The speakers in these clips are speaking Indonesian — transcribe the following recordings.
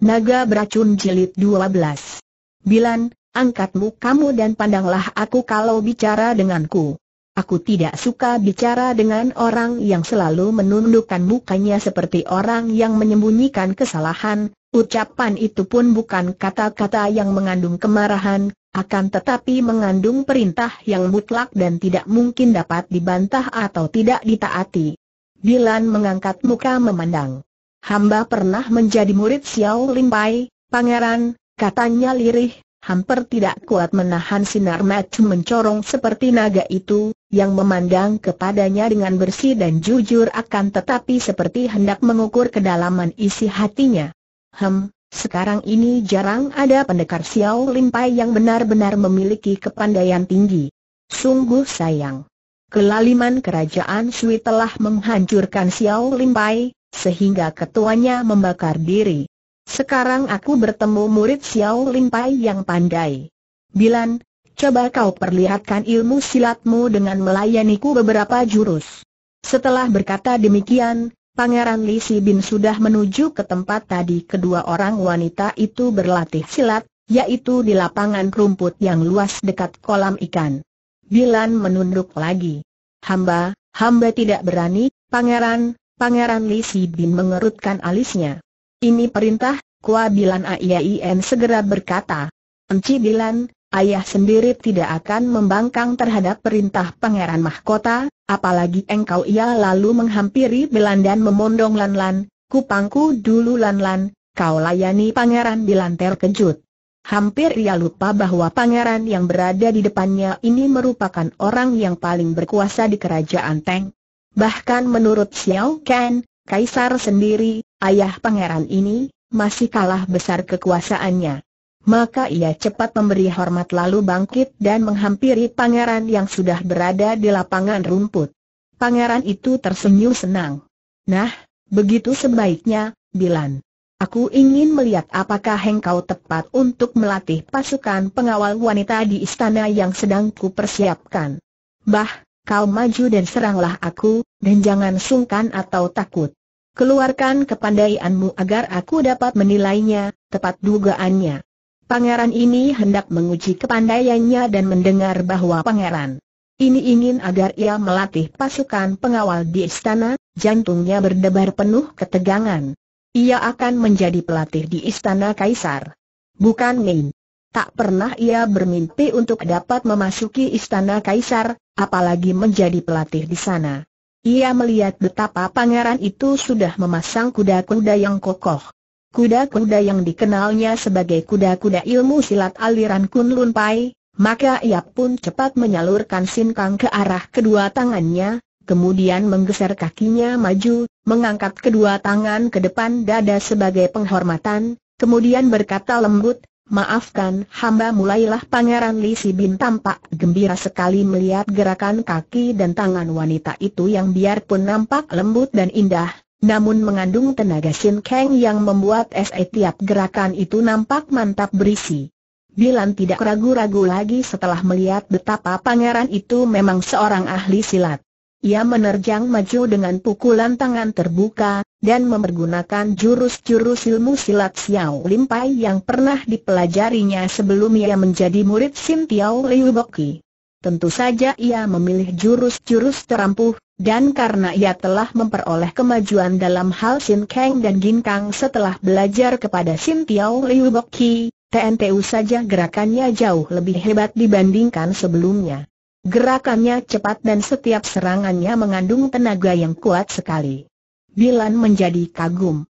Naga Beracun Jilid 12 Bilan, angkatmu kamu dan pandanglah aku kalau bicara denganku. Aku tidak suka bicara dengan orang yang selalu menundukkan mukanya seperti orang yang menyembunyikan kesalahan, ucapan itu pun bukan kata-kata yang mengandung kemarahan, akan tetapi mengandung perintah yang mutlak dan tidak mungkin dapat dibantah atau tidak ditaati. Bilan mengangkat muka memandang. Hamba pernah menjadi murid Xiao Limpai, pangeran, katanya lirih, hampir tidak kuat menahan sinar mata mencorong seperti naga itu, yang memandang kepadanya dengan bersih dan jujur akan tetapi seperti hendak mengukur kedalaman isi hatinya. Hem, sekarang ini jarang ada pendekar Xiao Limpai yang benar-benar memiliki kepandaian tinggi. Sungguh sayang. Kelaliman kerajaan Sui telah menghancurkan Xiao Limpai, sehingga ketuanya membakar diri. Sekarang aku bertemu murid Xiao Lin Pai yang pandai. Bilan, coba kau perlihatkan ilmu silatmu dengan melayaniku beberapa jurus. Setelah berkata demikian, Pangeran Li Si Bin sudah menuju ke tempat tadi kedua orang wanita itu berlatih silat, yaitu di lapangan rumput yang luas dekat kolam ikan. Bilan menunduk lagi. Hamba, hamba tidak berani, Pangeran, Pangeran Li bin mengerutkan alisnya. Ini perintah, Kua Bilan Aiyain segera berkata. Enci Bilan, ayah sendiri tidak akan membangkang terhadap perintah Pangeran Mahkota, apalagi engkau ia lalu menghampiri Bilan dan memondong Lan Lan, kupangku dulu Lan Lan, kau layani Pangeran Bilan terkejut. Hampir ia lupa bahwa pangeran yang berada di depannya ini merupakan orang yang paling berkuasa di kerajaan Teng, Bahkan menurut Xiao Ken, Kaisar sendiri, ayah pangeran ini, masih kalah besar kekuasaannya. Maka ia cepat memberi hormat lalu bangkit dan menghampiri pangeran yang sudah berada di lapangan rumput. Pangeran itu tersenyum senang. Nah, begitu sebaiknya, Bilan. Aku ingin melihat apakah hengkau tepat untuk melatih pasukan pengawal wanita di istana yang sedang kupersiapkan. Bah, kau maju dan seranglah aku, dan jangan sungkan atau takut. Keluarkan kepandaianmu agar aku dapat menilainya, tepat dugaannya. Pangeran ini hendak menguji kepandaiannya dan mendengar bahwa pangeran ini ingin agar ia melatih pasukan pengawal di istana, jantungnya berdebar penuh ketegangan. Ia akan menjadi pelatih di istana kaisar. Bukan main. Tak pernah ia bermimpi untuk dapat memasuki istana kaisar, apalagi menjadi pelatih di sana. Ia melihat betapa pangeran itu sudah memasang kuda-kuda yang kokoh. Kuda-kuda yang dikenalnya sebagai kuda-kuda ilmu silat aliran Kunlun Pai, maka ia pun cepat menyalurkan Kang ke arah kedua tangannya, kemudian menggeser kakinya maju, mengangkat kedua tangan ke depan dada sebagai penghormatan, kemudian berkata lembut, Maafkan hamba mulailah Pangeran Li Sibin tampak gembira sekali melihat gerakan kaki dan tangan wanita itu yang biarpun nampak lembut dan indah, namun mengandung tenaga Shin Kang yang membuat SE eh tiap gerakan itu nampak mantap berisi. Bilan tidak ragu-ragu lagi setelah melihat betapa pangeran itu memang seorang ahli silat. Ia menerjang maju dengan pukulan tangan terbuka, dan mempergunakan jurus-jurus ilmu silat Xiao Lim yang pernah dipelajarinya sebelum ia menjadi murid Sim Tiao Liu Boki. Tentu saja ia memilih jurus-jurus terampuh, dan karena ia telah memperoleh kemajuan dalam hal Sin Kang dan Gin Kang setelah belajar kepada Sim Tiao Liu Boki, TNTU saja gerakannya jauh lebih hebat dibandingkan sebelumnya. Gerakannya cepat dan setiap serangannya mengandung tenaga yang kuat sekali. Bilan menjadi kagum.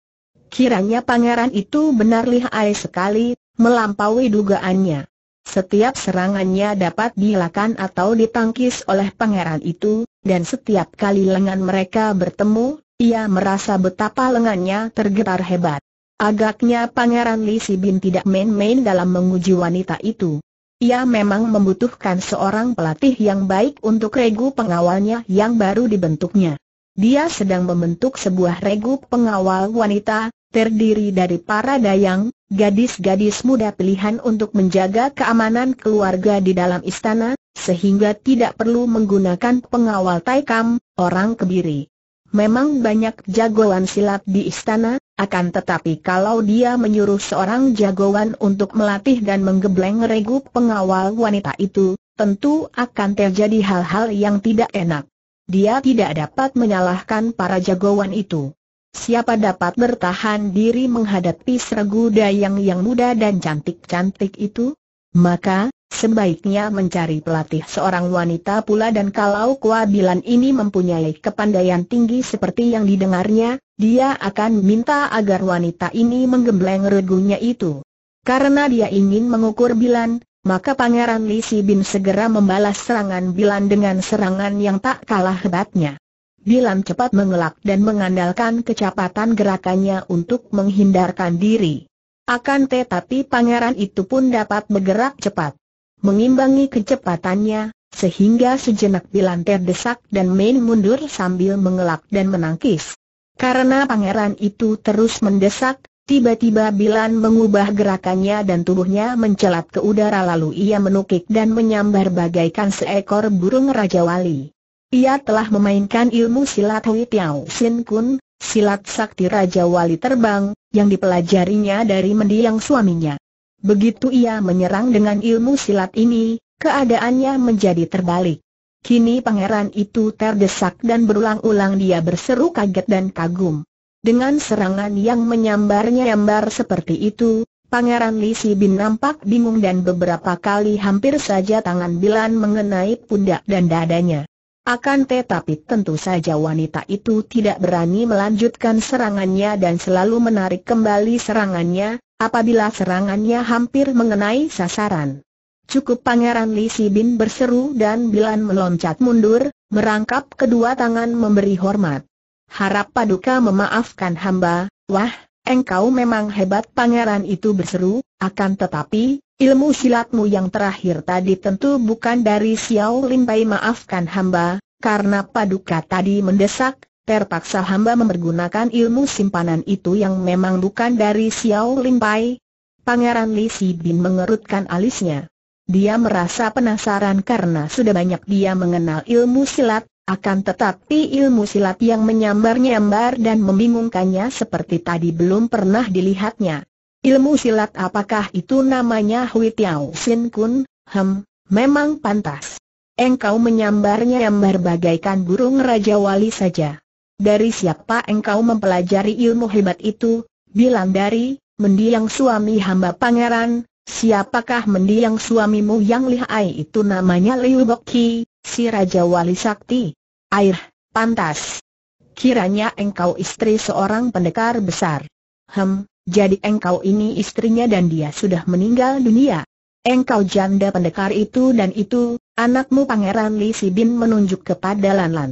Kiranya pangeran itu benar lihai sekali, melampaui dugaannya. Setiap serangannya dapat dilakukan atau ditangkis oleh pangeran itu, dan setiap kali lengan mereka bertemu, ia merasa betapa lengannya tergetar hebat. Agaknya pangeran Li Sibin tidak main-main dalam menguji wanita itu. Ia memang membutuhkan seorang pelatih yang baik untuk regu pengawalnya yang baru dibentuknya. Dia sedang membentuk sebuah regu pengawal wanita, terdiri dari para dayang, gadis-gadis muda pilihan untuk menjaga keamanan keluarga di dalam istana, sehingga tidak perlu menggunakan pengawal Taikam, orang kebiri. Memang banyak jagoan silat di istana, akan tetapi kalau dia menyuruh seorang jagoan untuk melatih dan menggebleng regu pengawal wanita itu, tentu akan terjadi hal-hal yang tidak enak. Dia tidak dapat menyalahkan para jagoan itu. Siapa dapat bertahan diri menghadapi serguda yang yang muda dan cantik-cantik itu? Maka, Sebaiknya mencari pelatih seorang wanita pula dan kalau Kuabilan ini mempunyai kepandaian tinggi seperti yang didengarnya, dia akan minta agar wanita ini menggembleng regunya itu. Karena dia ingin mengukur Bilan, maka Pangeran Li Si Bin segera membalas serangan Bilan dengan serangan yang tak kalah hebatnya. Bilan cepat mengelak dan mengandalkan kecepatan gerakannya untuk menghindarkan diri. Akan tetapi pangeran itu pun dapat bergerak cepat mengimbangi kecepatannya, sehingga sejenak Bilan terdesak dan main mundur sambil mengelak dan menangkis. Karena pangeran itu terus mendesak, tiba-tiba Bilan mengubah gerakannya dan tubuhnya mencelat ke udara lalu ia menukik dan menyambar bagaikan seekor burung Raja Wali. Ia telah memainkan ilmu silat Hui Tiao Sin Kun, silat sakti Raja Wali terbang, yang dipelajarinya dari mendiang suaminya. Begitu ia menyerang dengan ilmu silat ini, keadaannya menjadi terbalik. Kini pangeran itu terdesak dan berulang-ulang dia berseru kaget dan kagum. Dengan serangan yang menyambar-nyambar seperti itu, Pangeran Lisi Bin nampak bingung dan beberapa kali hampir saja tangan Bilan mengenai pundak dan dadanya. Akan tetapi tentu saja wanita itu tidak berani melanjutkan serangannya dan selalu menarik kembali serangannya, apabila serangannya hampir mengenai sasaran. Cukup Pangeran Li Bin berseru dan Bilan meloncat mundur, merangkap kedua tangan memberi hormat. Harap paduka memaafkan hamba, wah, engkau memang hebat Pangeran itu berseru, akan tetapi, ilmu silatmu yang terakhir tadi tentu bukan dari Xiao Limpai maafkan hamba, karena paduka tadi mendesak, terpaksa hamba mempergunakan ilmu simpanan itu yang memang bukan dari Xiao Lim Pangeran Li Si Bin mengerutkan alisnya. Dia merasa penasaran karena sudah banyak dia mengenal ilmu silat, akan tetapi ilmu silat yang menyambar-nyambar dan membingungkannya seperti tadi belum pernah dilihatnya. Ilmu silat apakah itu namanya Hui Tiao Sin Kun? Hem, memang pantas. Engkau menyambar-nyambar bagaikan burung Raja Wali saja dari siapa engkau mempelajari ilmu hebat itu? Bilang dari, mendiang suami hamba pangeran, siapakah mendiang suamimu yang lihai itu namanya Liu Boki, si Raja Wali Sakti? Air, pantas. Kiranya engkau istri seorang pendekar besar. Hem, jadi engkau ini istrinya dan dia sudah meninggal dunia. Engkau janda pendekar itu dan itu, anakmu Pangeran Li Sibin menunjuk kepada Lan Lan.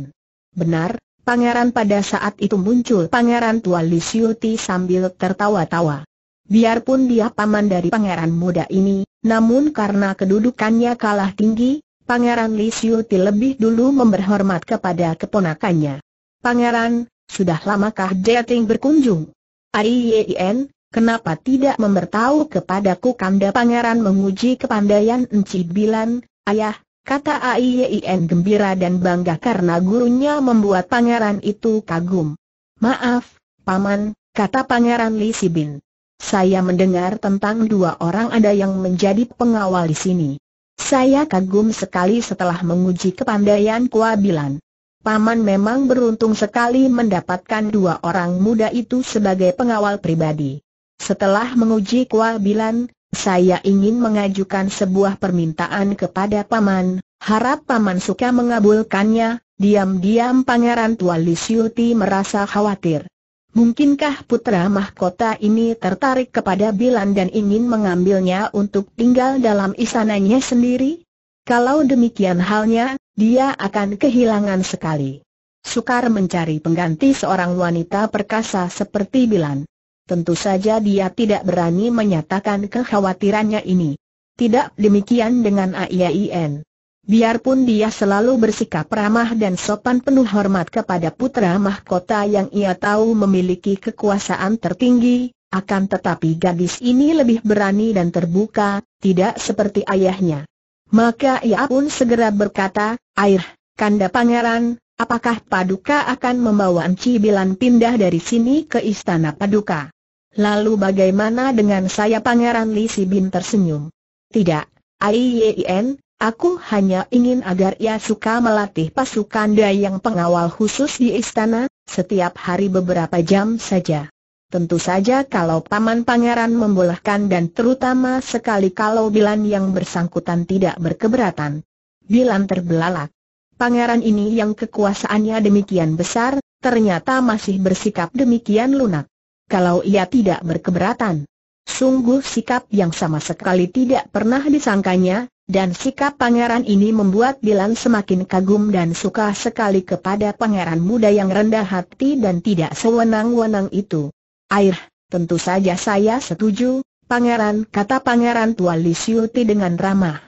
Benar, Pangeran pada saat itu muncul Pangeran tua Li sambil tertawa-tawa. Biarpun dia paman dari pangeran muda ini, namun karena kedudukannya kalah tinggi, Pangeran Lisiuti lebih dulu memberhormat kepada keponakannya. Pangeran, sudah lamakah Jeting berkunjung? Aiyen, Kenapa tidak memberitahu kepadaku kanda pangeran menguji kepandaian Enci Bilan, ayah, kata Aiyen gembira dan bangga karena gurunya membuat pangeran itu kagum. Maaf, Paman, kata pangeran Li Sibin. Saya mendengar tentang dua orang ada yang menjadi pengawal di sini. Saya kagum sekali setelah menguji kepandaian Kuabilan. Paman memang beruntung sekali mendapatkan dua orang muda itu sebagai pengawal pribadi. Setelah menguji Kuabilan, saya ingin mengajukan sebuah permintaan kepada Paman, harap Paman suka mengabulkannya, diam-diam Pangeran Tua Lisiuti merasa khawatir. Mungkinkah putra mahkota ini tertarik kepada Bilan dan ingin mengambilnya untuk tinggal dalam istananya sendiri? Kalau demikian halnya, dia akan kehilangan sekali. Sukar mencari pengganti seorang wanita perkasa seperti Bilan. Tentu saja dia tidak berani menyatakan kekhawatirannya ini. Tidak demikian dengan AIAIN. Biarpun dia selalu bersikap ramah dan sopan penuh hormat kepada putra mahkota yang ia tahu memiliki kekuasaan tertinggi, akan tetapi gadis ini lebih berani dan terbuka, tidak seperti ayahnya. Maka ia pun segera berkata, Air, kanda pangeran, apakah Paduka akan membawa anci Bilan pindah dari sini ke istana Paduka? Lalu bagaimana dengan saya Pangeran Li Sibin tersenyum? Tidak, Aiyien, aku hanya ingin agar ia suka melatih pasukan dayang pengawal khusus di istana, setiap hari beberapa jam saja. Tentu saja kalau Paman Pangeran membolehkan dan terutama sekali kalau Bilan yang bersangkutan tidak berkeberatan. Bilan terbelalak. Pangeran ini yang kekuasaannya demikian besar, ternyata masih bersikap demikian lunak kalau ia tidak berkeberatan. Sungguh sikap yang sama sekali tidak pernah disangkanya, dan sikap pangeran ini membuat Dilan semakin kagum dan suka sekali kepada pangeran muda yang rendah hati dan tidak sewenang-wenang itu. Air, tentu saja saya setuju, pangeran kata pangeran tua Lisiuti dengan ramah.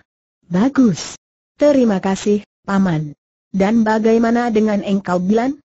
Bagus. Terima kasih, Paman. Dan bagaimana dengan engkau Dilan?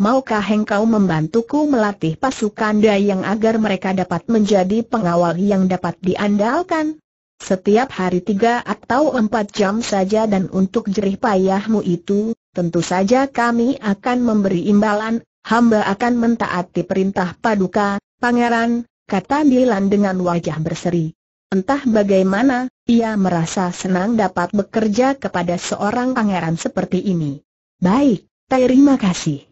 maukah engkau membantuku melatih pasukan Dayang agar mereka dapat menjadi pengawal yang dapat diandalkan? Setiap hari tiga atau empat jam saja dan untuk jerih payahmu itu, tentu saja kami akan memberi imbalan, hamba akan mentaati perintah paduka, pangeran, kata Dilan dengan wajah berseri. Entah bagaimana, ia merasa senang dapat bekerja kepada seorang pangeran seperti ini. Baik, terima kasih.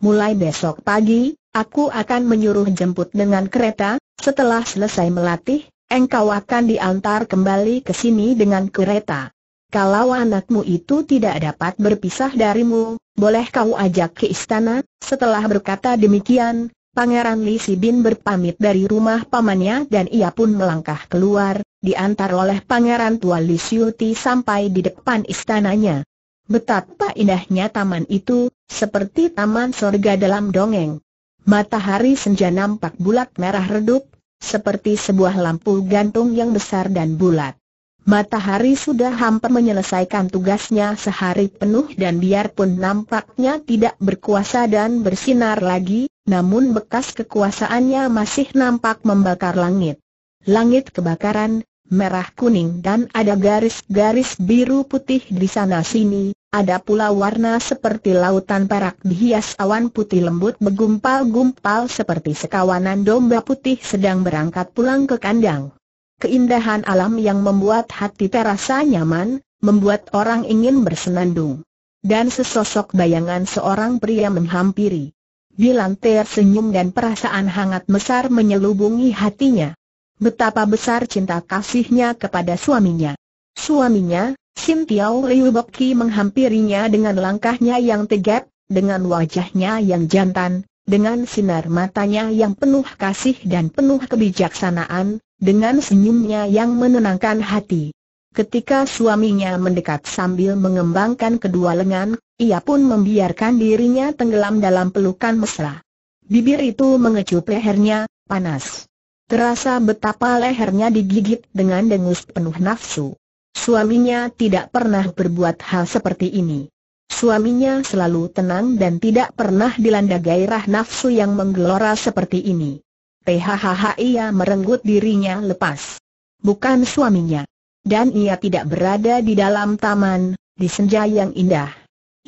Mulai besok pagi, aku akan menyuruh jemput dengan kereta, setelah selesai melatih, engkau akan diantar kembali ke sini dengan kereta. Kalau anakmu itu tidak dapat berpisah darimu, boleh kau ajak ke istana. Setelah berkata demikian, Pangeran Li Sibin berpamit dari rumah pamannya dan ia pun melangkah keluar, diantar oleh Pangeran Tua Li Siuti sampai di depan istananya. Betapa indahnya taman itu, seperti taman sorga dalam dongeng. Matahari senja nampak bulat merah redup, seperti sebuah lampu gantung yang besar dan bulat. Matahari sudah hampir menyelesaikan tugasnya sehari penuh dan biarpun nampaknya tidak berkuasa dan bersinar lagi, namun bekas kekuasaannya masih nampak membakar langit. Langit kebakaran, merah kuning dan ada garis-garis biru putih di sana-sini, ada pula warna seperti lautan perak dihias awan putih lembut begumpal gumpal seperti sekawanan domba putih sedang berangkat pulang ke kandang. Keindahan alam yang membuat hati terasa nyaman, membuat orang ingin bersenandung. Dan sesosok bayangan seorang pria menghampiri. Gilan senyum dan perasaan hangat besar menyelubungi hatinya. Betapa besar cinta kasihnya kepada suaminya. Suaminya, Sim Tiao Liu Boki menghampirinya dengan langkahnya yang tegap, dengan wajahnya yang jantan, dengan sinar matanya yang penuh kasih dan penuh kebijaksanaan, dengan senyumnya yang menenangkan hati. Ketika suaminya mendekat sambil mengembangkan kedua lengan, ia pun membiarkan dirinya tenggelam dalam pelukan mesra. Bibir itu mengecup lehernya, panas. Terasa betapa lehernya digigit dengan dengus penuh nafsu. Suaminya tidak pernah berbuat hal seperti ini. Suaminya selalu tenang dan tidak pernah dilanda gairah nafsu yang menggelora seperti ini. PHHH ia merenggut dirinya lepas. Bukan suaminya. Dan ia tidak berada di dalam taman, di senja yang indah.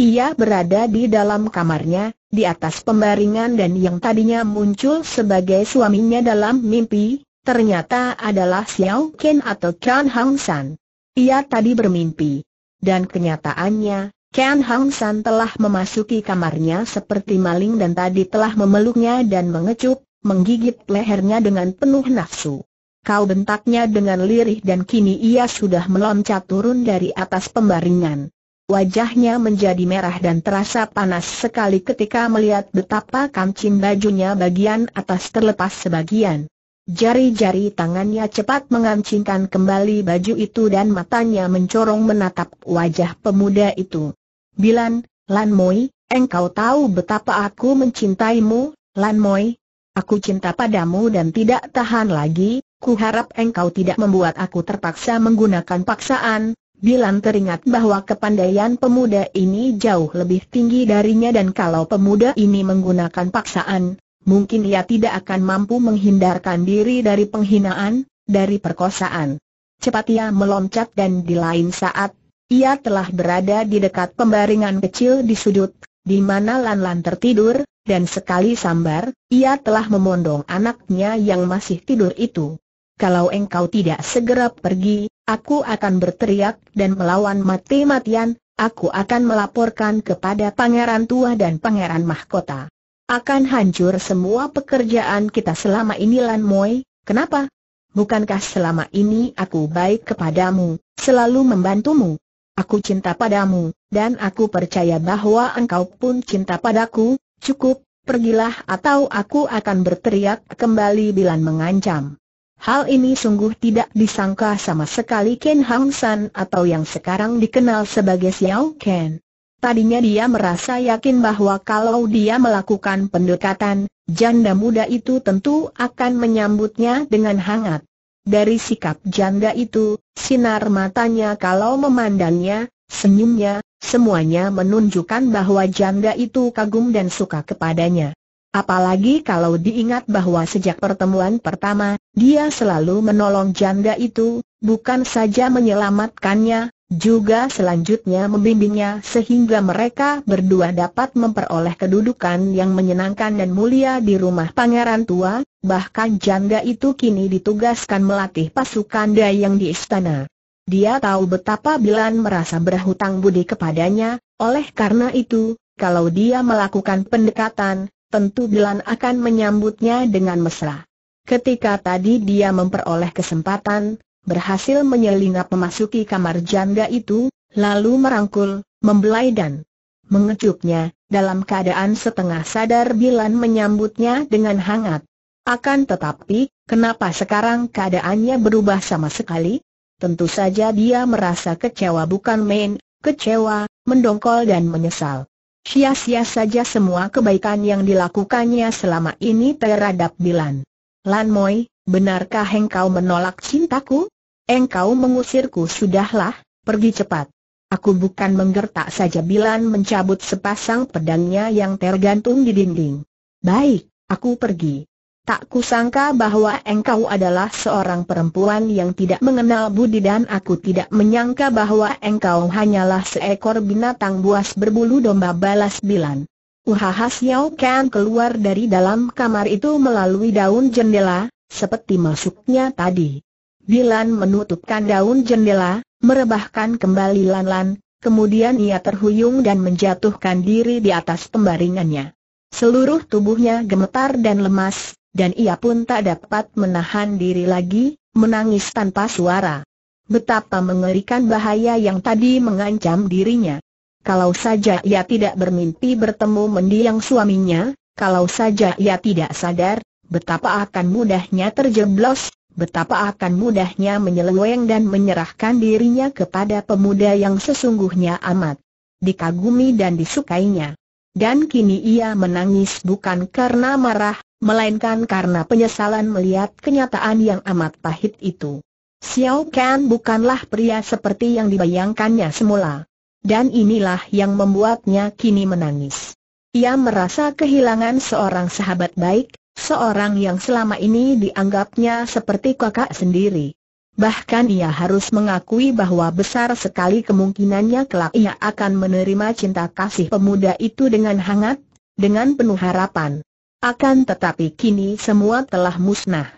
Ia berada di dalam kamarnya, di atas pembaringan dan yang tadinya muncul sebagai suaminya dalam mimpi, ternyata adalah Xiao Ken atau Chan Hang San. Ia tadi bermimpi. Dan kenyataannya, Ken Hang San telah memasuki kamarnya seperti maling dan tadi telah memeluknya dan mengecup, menggigit lehernya dengan penuh nafsu. Kau bentaknya dengan lirih dan kini ia sudah meloncat turun dari atas pembaringan. Wajahnya menjadi merah dan terasa panas sekali ketika melihat betapa kancing bajunya bagian atas terlepas sebagian. Jari-jari tangannya cepat mengancingkan kembali baju itu dan matanya mencorong menatap wajah pemuda itu. Bilan, Lan Moi, engkau tahu betapa aku mencintaimu, Lan Moi. Aku cinta padamu dan tidak tahan lagi, ku harap engkau tidak membuat aku terpaksa menggunakan paksaan. Bilan teringat bahwa kepandaian pemuda ini jauh lebih tinggi darinya dan kalau pemuda ini menggunakan paksaan, mungkin ia tidak akan mampu menghindarkan diri dari penghinaan, dari perkosaan. Cepat ia meloncat dan di lain saat, ia telah berada di dekat pembaringan kecil di sudut, di mana Lan-Lan tertidur, dan sekali sambar, ia telah memondong anaknya yang masih tidur itu. Kalau engkau tidak segera pergi, aku akan berteriak dan melawan mati-matian, aku akan melaporkan kepada pangeran tua dan pangeran mahkota akan hancur semua pekerjaan kita selama ini Lan Moi, kenapa? Bukankah selama ini aku baik kepadamu, selalu membantumu? Aku cinta padamu, dan aku percaya bahwa engkau pun cinta padaku, cukup, pergilah atau aku akan berteriak kembali Bilan mengancam. Hal ini sungguh tidak disangka sama sekali Ken Hang San atau yang sekarang dikenal sebagai Xiao Ken. Tadinya dia merasa yakin bahwa kalau dia melakukan pendekatan, janda muda itu tentu akan menyambutnya dengan hangat. Dari sikap janda itu, sinar matanya kalau memandangnya, senyumnya, semuanya menunjukkan bahwa janda itu kagum dan suka kepadanya. Apalagi kalau diingat bahwa sejak pertemuan pertama, dia selalu menolong janda itu, bukan saja menyelamatkannya, juga selanjutnya membimbingnya sehingga mereka berdua dapat memperoleh kedudukan yang menyenangkan dan mulia di rumah pangeran tua, bahkan janda itu kini ditugaskan melatih pasukan dayang di istana. Dia tahu betapa Bilan merasa berhutang budi kepadanya, oleh karena itu, kalau dia melakukan pendekatan, tentu Bilan akan menyambutnya dengan mesra. Ketika tadi dia memperoleh kesempatan, berhasil menyelinap memasuki kamar janda itu, lalu merangkul, membelai dan mengecupnya, dalam keadaan setengah sadar Bilan menyambutnya dengan hangat. Akan tetapi, kenapa sekarang keadaannya berubah sama sekali? Tentu saja dia merasa kecewa bukan main, kecewa, mendongkol dan menyesal. Sia-sia saja semua kebaikan yang dilakukannya selama ini terhadap Bilan. Lan Moi, Benarkah engkau menolak cintaku? Engkau mengusirku sudahlah, pergi cepat. Aku bukan menggertak saja Bilan mencabut sepasang pedangnya yang tergantung di dinding. Baik, aku pergi. Tak kusangka bahwa engkau adalah seorang perempuan yang tidak mengenal budi dan aku tidak menyangka bahwa engkau hanyalah seekor binatang buas berbulu domba balas Bilan. Uhaha Yau Kan keluar dari dalam kamar itu melalui daun jendela, seperti masuknya tadi. Dilan menutupkan daun jendela, merebahkan kembali Lan-Lan, kemudian ia terhuyung dan menjatuhkan diri di atas pembaringannya. Seluruh tubuhnya gemetar dan lemas, dan ia pun tak dapat menahan diri lagi, menangis tanpa suara. Betapa mengerikan bahaya yang tadi mengancam dirinya. Kalau saja ia tidak bermimpi bertemu mendiang suaminya, kalau saja ia tidak sadar, betapa akan mudahnya terjeblos, betapa akan mudahnya menyeleweng dan menyerahkan dirinya kepada pemuda yang sesungguhnya amat dikagumi dan disukainya. Dan kini ia menangis bukan karena marah, melainkan karena penyesalan melihat kenyataan yang amat pahit itu. Xiao Kan bukanlah pria seperti yang dibayangkannya semula. Dan inilah yang membuatnya kini menangis. Ia merasa kehilangan seorang sahabat baik, Seorang yang selama ini dianggapnya seperti kakak sendiri. Bahkan ia harus mengakui bahwa besar sekali kemungkinannya kelak ia akan menerima cinta kasih pemuda itu dengan hangat, dengan penuh harapan. Akan tetapi kini semua telah musnah.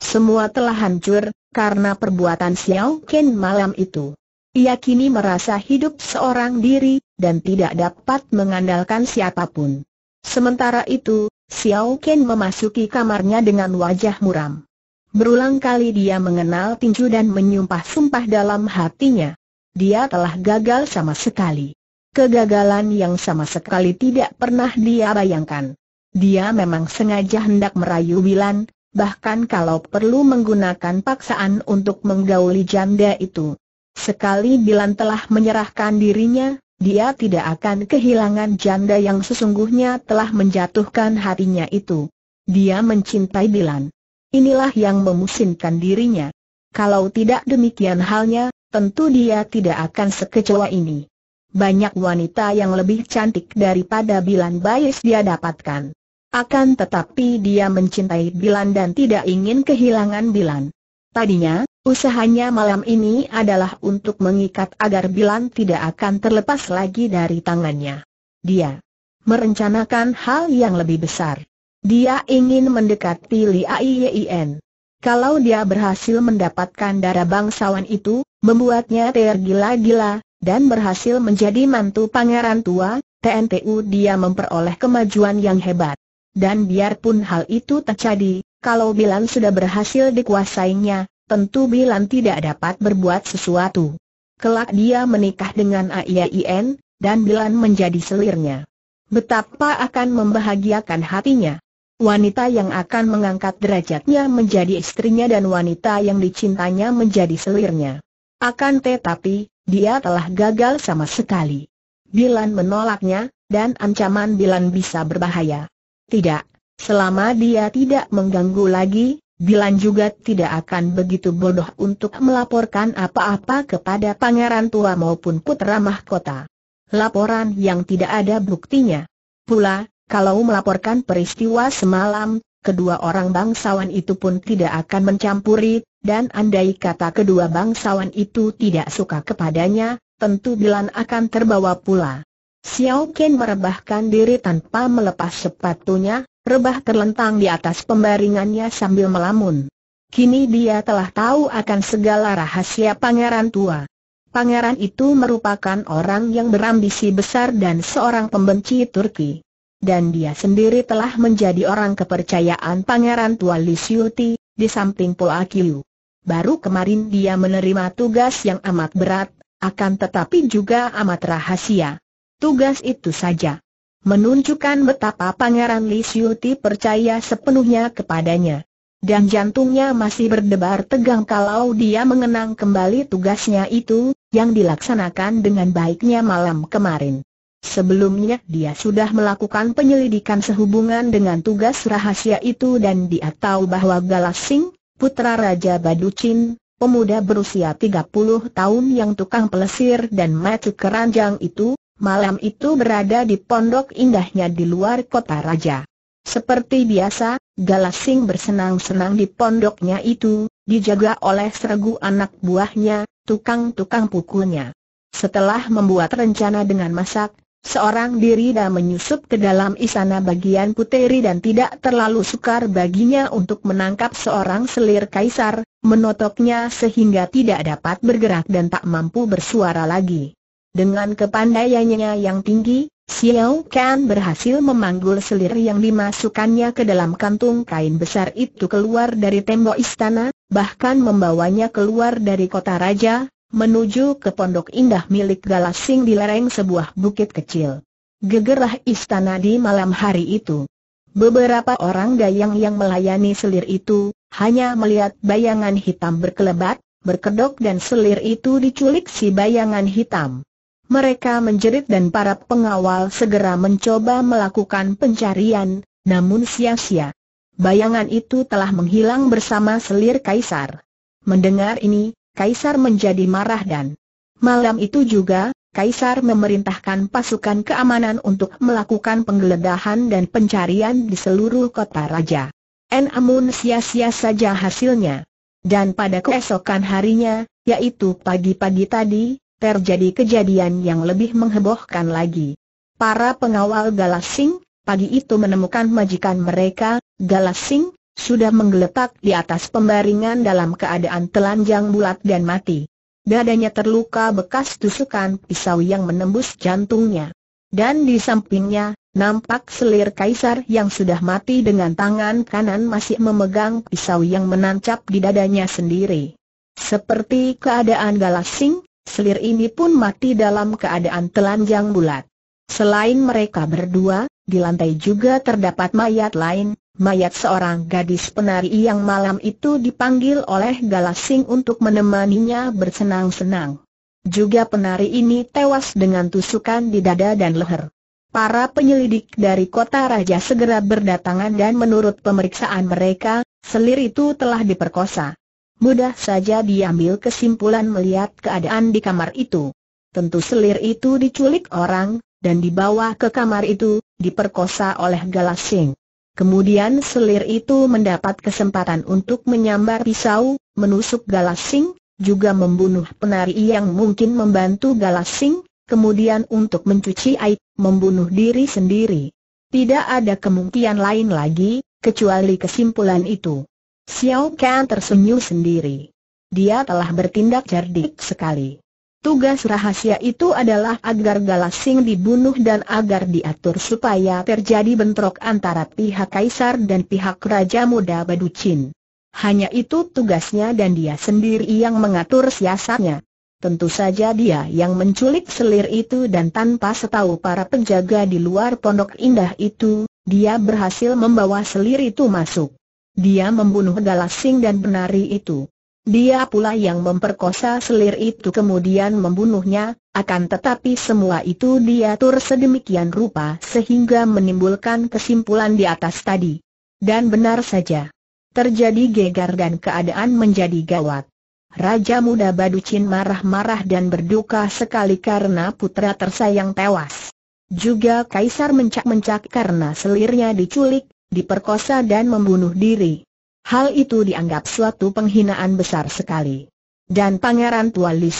Semua telah hancur, karena perbuatan Xiao Ken malam itu. Ia kini merasa hidup seorang diri, dan tidak dapat mengandalkan siapapun. Sementara itu, Xiao Ken memasuki kamarnya dengan wajah muram. Berulang kali dia mengenal tinju dan menyumpah-sumpah dalam hatinya. Dia telah gagal sama sekali. Kegagalan yang sama sekali tidak pernah dia bayangkan. Dia memang sengaja hendak merayu Wilan, bahkan kalau perlu menggunakan paksaan untuk menggauli janda itu. Sekali Bilan telah menyerahkan dirinya, dia tidak akan kehilangan janda yang sesungguhnya telah menjatuhkan hatinya itu. Dia mencintai Dilan. Inilah yang memusinkan dirinya. Kalau tidak demikian halnya, tentu dia tidak akan sekecewa ini. Banyak wanita yang lebih cantik daripada Bilan Bayes dia dapatkan. Akan tetapi dia mencintai Bilan dan tidak ingin kehilangan Bilan. Tadinya, Usahanya malam ini adalah untuk mengikat agar Bilan tidak akan terlepas lagi dari tangannya. Dia merencanakan hal yang lebih besar. Dia ingin mendekati Li Aiyin. Kalau dia berhasil mendapatkan darah bangsawan itu, membuatnya tergila-gila, dan berhasil menjadi mantu pangeran tua, TNTU dia memperoleh kemajuan yang hebat. Dan biarpun hal itu terjadi, kalau Bilan sudah berhasil dikuasainya, tentu Bilan tidak dapat berbuat sesuatu. Kelak dia menikah dengan AIAIN, dan Bilan menjadi selirnya. Betapa akan membahagiakan hatinya. Wanita yang akan mengangkat derajatnya menjadi istrinya dan wanita yang dicintanya menjadi selirnya. Akan tetapi, dia telah gagal sama sekali. Bilan menolaknya, dan ancaman Bilan bisa berbahaya. Tidak, selama dia tidak mengganggu lagi, Bilan juga tidak akan begitu bodoh untuk melaporkan apa-apa kepada pangeran tua maupun putra mahkota. Laporan yang tidak ada buktinya. Pula, kalau melaporkan peristiwa semalam, kedua orang bangsawan itu pun tidak akan mencampuri, dan andai kata kedua bangsawan itu tidak suka kepadanya, tentu Bilan akan terbawa pula. Xiao Qian merebahkan diri tanpa melepas sepatunya, rebah terlentang di atas pembaringannya sambil melamun. Kini dia telah tahu akan segala rahasia pangeran tua. Pangeran itu merupakan orang yang berambisi besar dan seorang pembenci Turki. Dan dia sendiri telah menjadi orang kepercayaan pangeran tua Lisiuti, di samping pula Kiu. Baru kemarin dia menerima tugas yang amat berat, akan tetapi juga amat rahasia. Tugas itu saja menunjukkan betapa Pangeran Li Xiuti percaya sepenuhnya kepadanya. Dan jantungnya masih berdebar tegang kalau dia mengenang kembali tugasnya itu, yang dilaksanakan dengan baiknya malam kemarin. Sebelumnya dia sudah melakukan penyelidikan sehubungan dengan tugas rahasia itu dan dia tahu bahwa Galasing, putra Raja Baducin, pemuda berusia 30 tahun yang tukang pelesir dan matu keranjang itu, malam itu berada di pondok indahnya di luar kota raja. Seperti biasa, Galasing bersenang-senang di pondoknya itu, dijaga oleh seregu anak buahnya, tukang-tukang pukulnya. Setelah membuat rencana dengan masak, seorang diri dan menyusup ke dalam istana bagian puteri dan tidak terlalu sukar baginya untuk menangkap seorang selir kaisar, menotoknya sehingga tidak dapat bergerak dan tak mampu bersuara lagi. Dengan kepandaiannya yang tinggi, Xiao Kan berhasil memanggul selir yang dimasukkannya ke dalam kantung kain besar itu keluar dari tembok istana, bahkan membawanya keluar dari kota raja, menuju ke pondok indah milik Galasing di lereng sebuah bukit kecil. Gegerlah istana di malam hari itu. Beberapa orang dayang yang melayani selir itu, hanya melihat bayangan hitam berkelebat, berkedok dan selir itu diculik si bayangan hitam. Mereka menjerit dan para pengawal segera mencoba melakukan pencarian, namun sia-sia. Bayangan itu telah menghilang bersama selir Kaisar. Mendengar ini, Kaisar menjadi marah dan malam itu juga, Kaisar memerintahkan pasukan keamanan untuk melakukan penggeledahan dan pencarian di seluruh kota raja. Namun sia-sia saja hasilnya. Dan pada keesokan harinya, yaitu pagi-pagi tadi, terjadi kejadian yang lebih menghebohkan lagi. Para pengawal Galasing, pagi itu menemukan majikan mereka, Galasing, sudah menggeletak di atas pembaringan dalam keadaan telanjang bulat dan mati. Dadanya terluka bekas tusukan pisau yang menembus jantungnya. Dan di sampingnya, nampak selir kaisar yang sudah mati dengan tangan kanan masih memegang pisau yang menancap di dadanya sendiri. Seperti keadaan Galasing, selir ini pun mati dalam keadaan telanjang bulat. Selain mereka berdua, di lantai juga terdapat mayat lain, mayat seorang gadis penari yang malam itu dipanggil oleh Galasing untuk menemaninya bersenang-senang. Juga penari ini tewas dengan tusukan di dada dan leher. Para penyelidik dari kota raja segera berdatangan dan menurut pemeriksaan mereka, selir itu telah diperkosa. Mudah saja diambil kesimpulan melihat keadaan di kamar itu. Tentu selir itu diculik orang, dan dibawa ke kamar itu, diperkosa oleh Galasing. Kemudian selir itu mendapat kesempatan untuk menyambar pisau, menusuk Galasing, juga membunuh penari yang mungkin membantu Galasing, kemudian untuk mencuci air, membunuh diri sendiri. Tidak ada kemungkinan lain lagi, kecuali kesimpulan itu. Xiao Kan tersenyum sendiri. Dia telah bertindak cerdik sekali. Tugas rahasia itu adalah agar Galasing dibunuh dan agar diatur supaya terjadi bentrok antara pihak kaisar dan pihak raja muda Baducin. Hanya itu tugasnya dan dia sendiri yang mengatur siasatnya. Tentu saja dia yang menculik selir itu dan tanpa setahu para penjaga di luar pondok indah itu, dia berhasil membawa selir itu masuk. Dia membunuh Galasing dan Benari itu. Dia pula yang memperkosa selir itu kemudian membunuhnya, akan tetapi semua itu diatur sedemikian rupa sehingga menimbulkan kesimpulan di atas tadi. Dan benar saja. Terjadi gegar dan keadaan menjadi gawat. Raja muda Baducin marah-marah dan berduka sekali karena putra tersayang tewas. Juga Kaisar mencak-mencak karena selirnya diculik, diperkosa dan membunuh diri. Hal itu dianggap suatu penghinaan besar sekali. Dan Pangeran Tua Li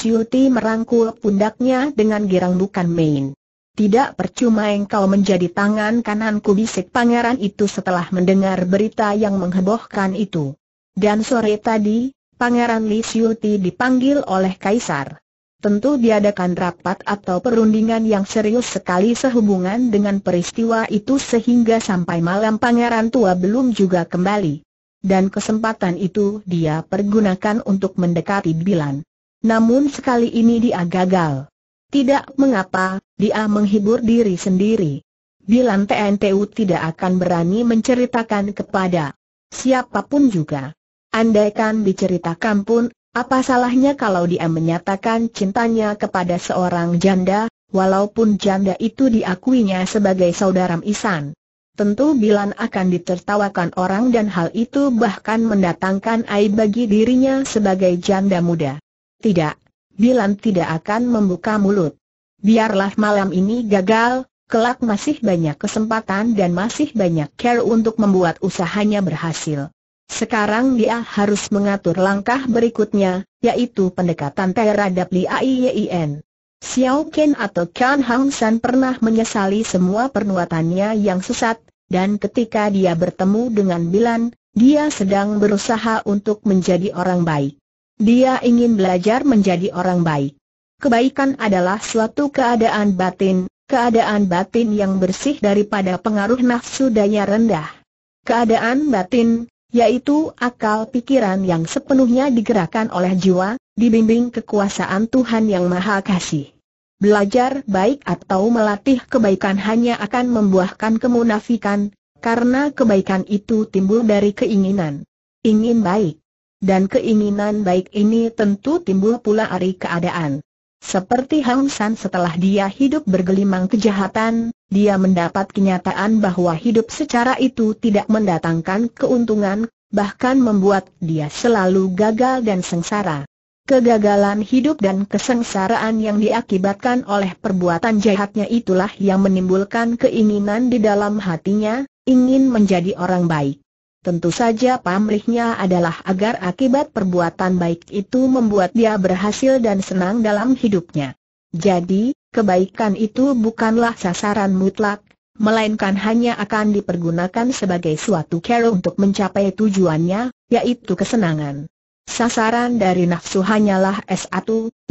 merangkul pundaknya dengan girang bukan main. Tidak percuma engkau menjadi tangan kananku bisik pangeran itu setelah mendengar berita yang menghebohkan itu. Dan sore tadi, Pangeran Li Siuti dipanggil oleh Kaisar tentu diadakan rapat atau perundingan yang serius sekali sehubungan dengan peristiwa itu sehingga sampai malam pangeran tua belum juga kembali. Dan kesempatan itu dia pergunakan untuk mendekati Bilan. Namun sekali ini dia gagal. Tidak mengapa, dia menghibur diri sendiri. Bilan TNTU tidak akan berani menceritakan kepada siapapun juga. Andaikan diceritakan pun, apa salahnya kalau dia menyatakan cintanya kepada seorang janda, walaupun janda itu diakuinya sebagai saudara Isan? Tentu Bilan akan ditertawakan orang dan hal itu bahkan mendatangkan aib bagi dirinya sebagai janda muda. Tidak, Bilan tidak akan membuka mulut. Biarlah malam ini gagal, kelak masih banyak kesempatan dan masih banyak care untuk membuat usahanya berhasil. Sekarang dia harus mengatur langkah berikutnya, yaitu pendekatan terhadap Liaien. Xiao Ken atau Kan Hang San pernah menyesali semua perbuatannya yang sesat, dan ketika dia bertemu dengan Bilan, dia sedang berusaha untuk menjadi orang baik. Dia ingin belajar menjadi orang baik. Kebaikan adalah suatu keadaan batin, keadaan batin yang bersih daripada pengaruh nafsu daya rendah. Keadaan batin, yaitu akal pikiran yang sepenuhnya digerakkan oleh jiwa, dibimbing kekuasaan Tuhan Yang Maha Kasih. Belajar baik atau melatih kebaikan hanya akan membuahkan kemunafikan, karena kebaikan itu timbul dari keinginan. Ingin baik. Dan keinginan baik ini tentu timbul pula dari keadaan. Seperti Hang San setelah dia hidup bergelimang kejahatan, dia mendapat kenyataan bahwa hidup secara itu tidak mendatangkan keuntungan, bahkan membuat dia selalu gagal dan sengsara. Kegagalan hidup dan kesengsaraan yang diakibatkan oleh perbuatan jahatnya itulah yang menimbulkan keinginan di dalam hatinya, ingin menjadi orang baik. Tentu saja pamrihnya adalah agar akibat perbuatan baik itu membuat dia berhasil dan senang dalam hidupnya. Jadi, kebaikan itu bukanlah sasaran mutlak, melainkan hanya akan dipergunakan sebagai suatu cara untuk mencapai tujuannya, yaitu kesenangan. Sasaran dari nafsu hanyalah S1,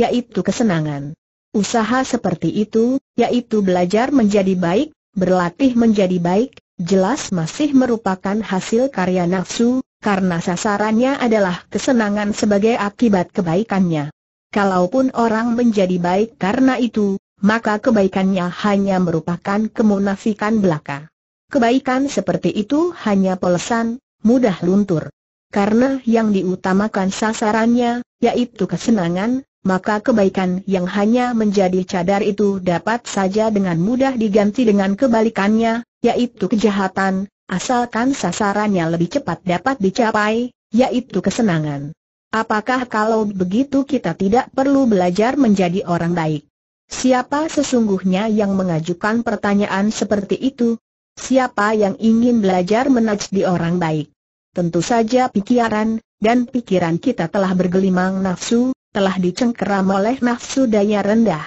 yaitu kesenangan. Usaha seperti itu, yaitu belajar menjadi baik, berlatih menjadi baik, jelas masih merupakan hasil karya nafsu, karena sasarannya adalah kesenangan sebagai akibat kebaikannya. Kalaupun orang menjadi baik karena itu, maka kebaikannya hanya merupakan kemunafikan belaka. Kebaikan seperti itu hanya polesan, mudah luntur. Karena yang diutamakan sasarannya, yaitu kesenangan, maka kebaikan yang hanya menjadi cadar itu dapat saja dengan mudah diganti dengan kebalikannya, yaitu kejahatan, asalkan sasarannya lebih cepat dapat dicapai, yaitu kesenangan. Apakah kalau begitu kita tidak perlu belajar menjadi orang baik? Siapa sesungguhnya yang mengajukan pertanyaan seperti itu? Siapa yang ingin belajar menjadi orang baik? Tentu saja pikiran, dan pikiran kita telah bergelimang nafsu, telah dicengkeram oleh nafsu daya rendah.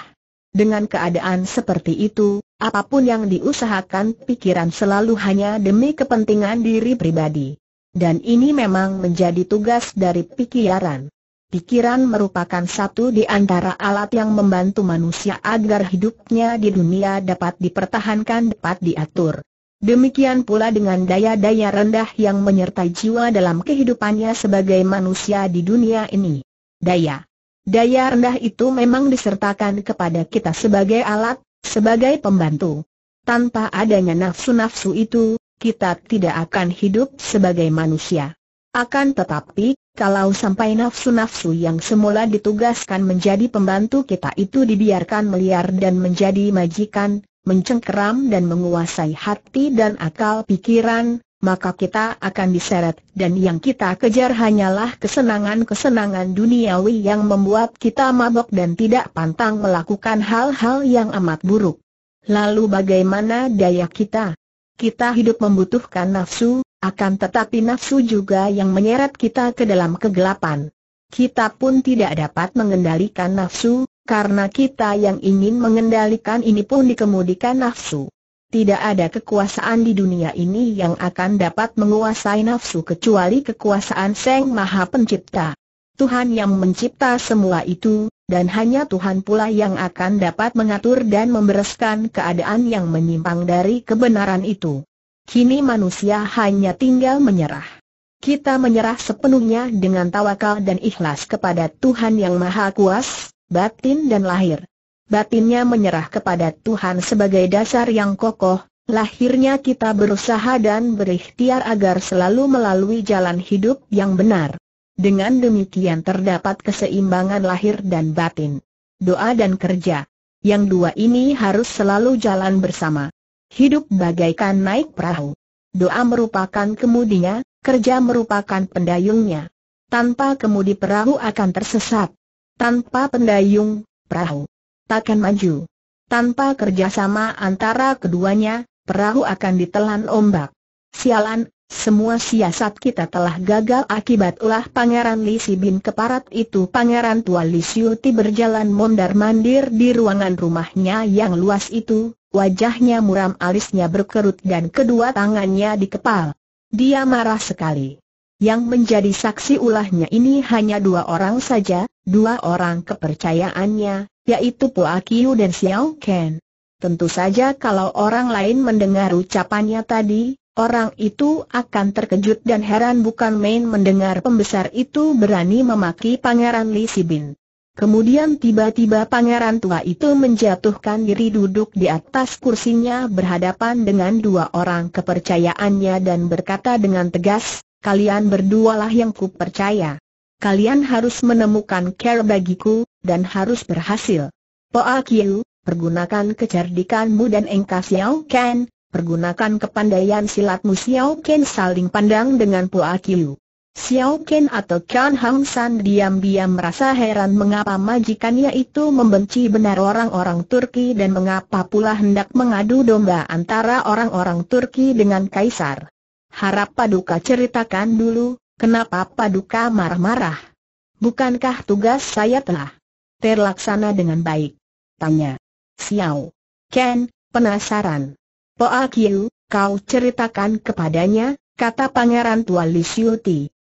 Dengan keadaan seperti itu, Apapun yang diusahakan pikiran selalu hanya demi kepentingan diri pribadi. Dan ini memang menjadi tugas dari pikiran. Pikiran merupakan satu di antara alat yang membantu manusia agar hidupnya di dunia dapat dipertahankan dapat diatur. Demikian pula dengan daya-daya rendah yang menyertai jiwa dalam kehidupannya sebagai manusia di dunia ini. Daya. Daya rendah itu memang disertakan kepada kita sebagai alat, sebagai pembantu. Tanpa adanya nafsu-nafsu itu, kita tidak akan hidup sebagai manusia. Akan tetapi, kalau sampai nafsu-nafsu yang semula ditugaskan menjadi pembantu kita itu dibiarkan meliar dan menjadi majikan, mencengkeram dan menguasai hati dan akal pikiran, maka kita akan diseret dan yang kita kejar hanyalah kesenangan-kesenangan duniawi yang membuat kita mabok dan tidak pantang melakukan hal-hal yang amat buruk. Lalu bagaimana daya kita? Kita hidup membutuhkan nafsu, akan tetapi nafsu juga yang menyeret kita ke dalam kegelapan. Kita pun tidak dapat mengendalikan nafsu, karena kita yang ingin mengendalikan ini pun dikemudikan nafsu. Tidak ada kekuasaan di dunia ini yang akan dapat menguasai nafsu kecuali kekuasaan Sang Maha Pencipta. Tuhan yang mencipta semua itu, dan hanya Tuhan pula yang akan dapat mengatur dan membereskan keadaan yang menyimpang dari kebenaran itu. Kini manusia hanya tinggal menyerah. Kita menyerah sepenuhnya dengan tawakal dan ikhlas kepada Tuhan yang Maha Kuas, batin dan lahir batinnya menyerah kepada Tuhan sebagai dasar yang kokoh, lahirnya kita berusaha dan berikhtiar agar selalu melalui jalan hidup yang benar. Dengan demikian terdapat keseimbangan lahir dan batin. Doa dan kerja. Yang dua ini harus selalu jalan bersama. Hidup bagaikan naik perahu. Doa merupakan kemudinya, kerja merupakan pendayungnya. Tanpa kemudi perahu akan tersesat. Tanpa pendayung, perahu takkan maju. Tanpa kerjasama antara keduanya, perahu akan ditelan ombak. Sialan, semua siasat kita telah gagal akibat ulah Pangeran Li Sibin keparat itu Pangeran Tua Li Siuti berjalan mondar-mandir di ruangan rumahnya yang luas itu, wajahnya muram alisnya berkerut dan kedua tangannya dikepal. Dia marah sekali. Yang menjadi saksi ulahnya ini hanya dua orang saja, dua orang kepercayaannya, yaitu Pua Kiu dan Xiao Ken. Tentu saja kalau orang lain mendengar ucapannya tadi, Orang itu akan terkejut dan heran bukan main mendengar pembesar itu berani memaki Pangeran Li Sibin. Kemudian tiba-tiba pangeran tua itu menjatuhkan diri duduk di atas kursinya berhadapan dengan dua orang kepercayaannya dan berkata dengan tegas, kalian berdualah yang ku percaya. Kalian harus menemukan care bagiku, dan harus berhasil. Poa Kiu, pergunakan kecerdikanmu dan engkau Xiao Ken, pergunakan kepandaian silatmu Xiao Ken saling pandang dengan Poa Kiu. Xiao Ken atau Kan Hang San diam-diam merasa heran mengapa majikannya itu membenci benar orang-orang Turki dan mengapa pula hendak mengadu domba antara orang-orang Turki dengan Kaisar. Harap Paduka ceritakan dulu, kenapa Paduka marah-marah? Bukankah tugas saya telah terlaksana dengan baik? Tanya. Xiao. Ken, penasaran. Poa Kiu, kau ceritakan kepadanya, kata pangeran tua Li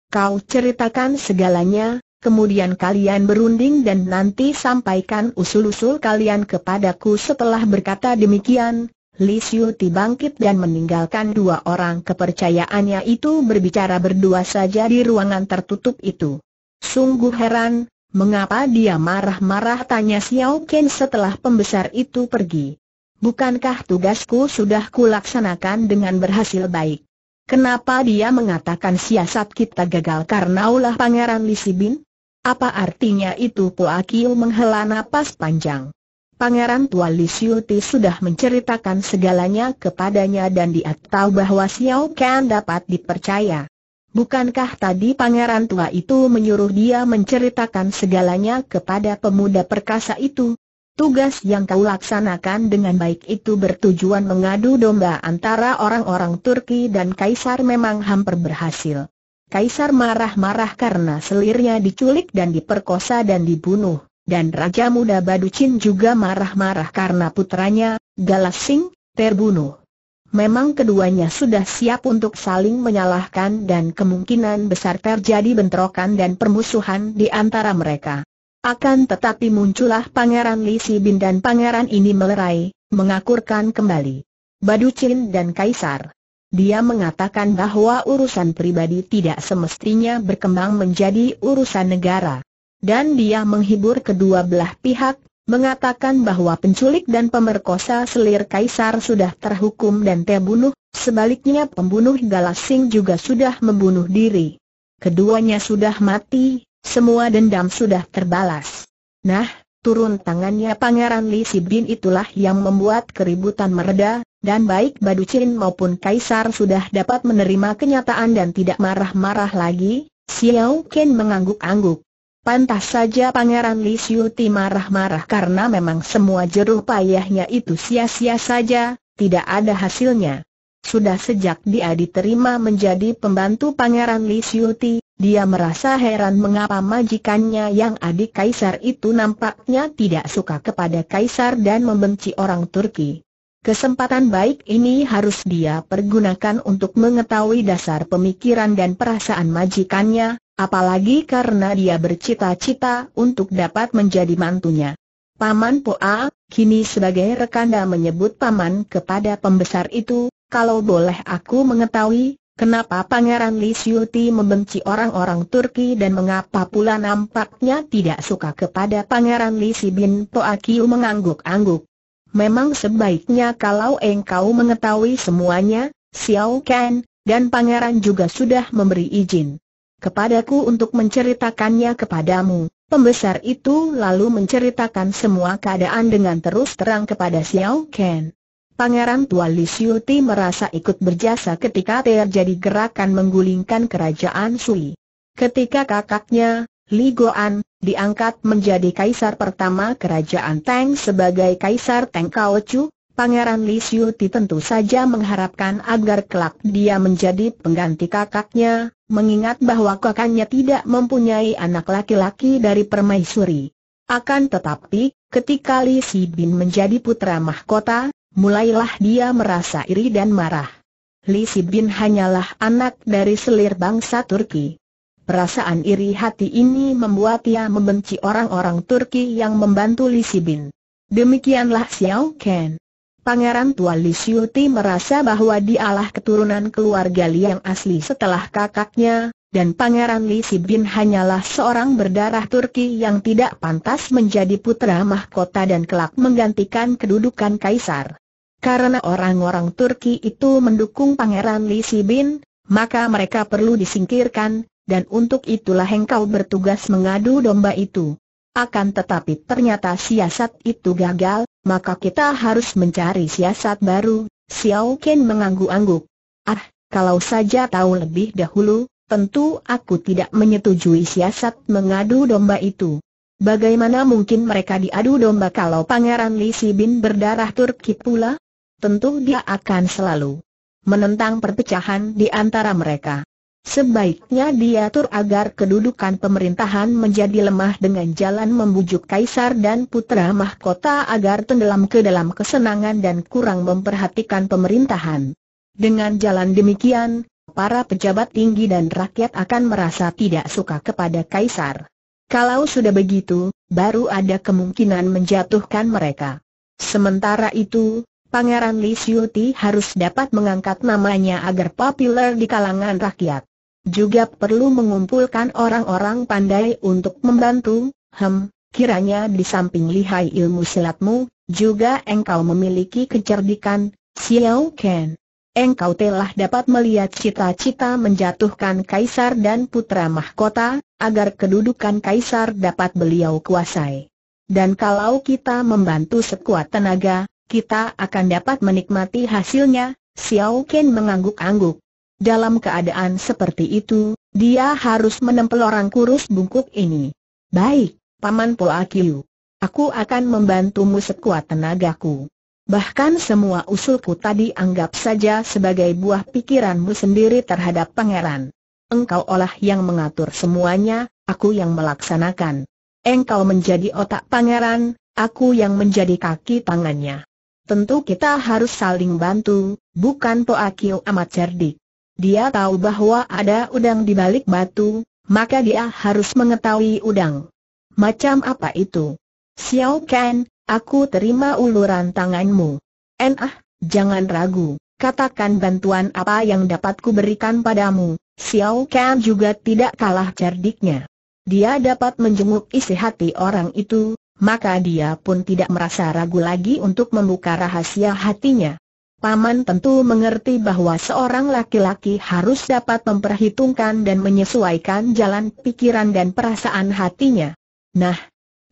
Kau ceritakan segalanya, kemudian kalian berunding dan nanti sampaikan usul-usul kalian kepadaku setelah berkata demikian, Li ti bangkit dan meninggalkan dua orang kepercayaannya itu berbicara berdua saja di ruangan tertutup itu. Sungguh heran, mengapa dia marah-marah tanya Xiao Ken setelah pembesar itu pergi. Bukankah tugasku sudah kulaksanakan dengan berhasil baik? Kenapa dia mengatakan siasat kita gagal karena ulah pangeran Lisibin? Apa artinya itu Akil menghela napas panjang? Pangeran Tua Li sudah menceritakan segalanya kepadanya dan dia tahu bahwa Xiao Kan dapat dipercaya. Bukankah tadi pangeran tua itu menyuruh dia menceritakan segalanya kepada pemuda perkasa itu? Tugas yang kau laksanakan dengan baik itu bertujuan mengadu domba antara orang-orang Turki dan Kaisar memang hampir berhasil. Kaisar marah-marah karena selirnya diculik dan diperkosa dan dibunuh. Dan Raja Muda Baducin juga marah-marah karena putranya, Galasing, terbunuh. Memang keduanya sudah siap untuk saling menyalahkan dan kemungkinan besar terjadi bentrokan dan permusuhan di antara mereka. Akan tetapi muncullah Pangeran Li Bin dan Pangeran ini melerai, mengakurkan kembali. Baducin dan Kaisar. Dia mengatakan bahwa urusan pribadi tidak semestinya berkembang menjadi urusan negara dan dia menghibur kedua belah pihak, mengatakan bahwa penculik dan pemerkosa selir kaisar sudah terhukum dan terbunuh, sebaliknya pembunuh Galasing juga sudah membunuh diri. Keduanya sudah mati, semua dendam sudah terbalas. Nah, turun tangannya Pangeran Li Sibin itulah yang membuat keributan mereda, dan baik Badu Chin maupun Kaisar sudah dapat menerima kenyataan dan tidak marah-marah lagi, Xiao Ken mengangguk-angguk. Pantas saja Pangeran Li Siuti marah-marah karena memang semua jeruk payahnya itu sia-sia saja, tidak ada hasilnya. Sudah sejak dia diterima menjadi pembantu Pangeran Li Siuti, dia merasa heran mengapa majikannya yang adik Kaisar itu nampaknya tidak suka kepada Kaisar dan membenci orang Turki. Kesempatan baik ini harus dia pergunakan untuk mengetahui dasar pemikiran dan perasaan majikannya, Apalagi karena dia bercita-cita untuk dapat menjadi mantunya. Paman Poa, kini sebagai rekanda menyebut paman kepada pembesar itu, kalau boleh aku mengetahui, kenapa Pangeran Li Siuti membenci orang-orang Turki dan mengapa pula nampaknya tidak suka kepada Pangeran Li Si Bin Poa Kiu mengangguk-angguk. Memang sebaiknya kalau engkau mengetahui semuanya, Xiao Kan, dan Pangeran juga sudah memberi izin kepadaku untuk menceritakannya kepadamu. Pembesar itu lalu menceritakan semua keadaan dengan terus terang kepada Xiao Ken. Pangeran Tua Li ti merasa ikut berjasa ketika terjadi gerakan menggulingkan kerajaan Sui. Ketika kakaknya, Li Goan, diangkat menjadi kaisar pertama kerajaan Tang sebagai kaisar Tang Kao Chu, Pangeran Li ti tentu saja mengharapkan agar kelak dia menjadi pengganti kakaknya, mengingat bahwa kakaknya tidak mempunyai anak laki-laki dari permaisuri. Akan tetapi, ketika Li Si Bin menjadi putra mahkota, mulailah dia merasa iri dan marah. Li Si Bin hanyalah anak dari selir bangsa Turki. Perasaan iri hati ini membuat ia membenci orang-orang Turki yang membantu Li Si Bin. Demikianlah Xiao Ken. Pangeran tua Li merasa bahwa dialah keturunan keluarga Li yang asli setelah kakaknya, dan Pangeran Li Sibin hanyalah seorang berdarah Turki yang tidak pantas menjadi putra mahkota dan kelak menggantikan kedudukan kaisar. Karena orang-orang Turki itu mendukung Pangeran Li Sibin, maka mereka perlu disingkirkan, dan untuk itulah engkau bertugas mengadu domba itu. Akan tetapi ternyata siasat itu gagal, maka kita harus mencari siasat baru, Xiao Ken mengangguk-angguk. Ah, kalau saja tahu lebih dahulu, tentu aku tidak menyetujui siasat mengadu domba itu. Bagaimana mungkin mereka diadu domba kalau Pangeran Li Sibin berdarah Turki pula? Tentu dia akan selalu menentang perpecahan di antara mereka. Sebaiknya diatur agar kedudukan pemerintahan menjadi lemah dengan jalan membujuk kaisar dan putra mahkota agar tenggelam ke dalam kesenangan dan kurang memperhatikan pemerintahan. Dengan jalan demikian, para pejabat tinggi dan rakyat akan merasa tidak suka kepada kaisar. Kalau sudah begitu, baru ada kemungkinan menjatuhkan mereka. Sementara itu, Pangeran Li Siuti harus dapat mengangkat namanya agar populer di kalangan rakyat. Juga perlu mengumpulkan orang-orang pandai untuk membantu, hem, kiranya di samping lihai ilmu silatmu, juga engkau memiliki kecerdikan, Xiao Ken. Engkau telah dapat melihat cita-cita menjatuhkan kaisar dan putra mahkota, agar kedudukan kaisar dapat beliau kuasai. Dan kalau kita membantu sekuat tenaga, kita akan dapat menikmati hasilnya, Xiao Ken mengangguk-angguk. Dalam keadaan seperti itu, dia harus menempel orang kurus bungkuk ini. Baik, Paman Akiu, Aku akan membantumu sekuat tenagaku. Bahkan semua usulku tadi anggap saja sebagai buah pikiranmu sendiri terhadap pangeran. Engkau olah yang mengatur semuanya, aku yang melaksanakan. Engkau menjadi otak pangeran, aku yang menjadi kaki tangannya. Tentu kita harus saling bantu, bukan Poakio amat cerdik. Dia tahu bahwa ada udang di balik batu, maka dia harus mengetahui udang. Macam apa itu? Xiao Ken, aku terima uluran tanganmu. Enah, jangan ragu, katakan bantuan apa yang dapat kuberikan padamu. Xiao Ken juga tidak kalah cerdiknya. Dia dapat menjenguk isi hati orang itu, maka dia pun tidak merasa ragu lagi untuk membuka rahasia hatinya. Paman tentu mengerti bahwa seorang laki-laki harus dapat memperhitungkan dan menyesuaikan jalan pikiran dan perasaan hatinya. Nah,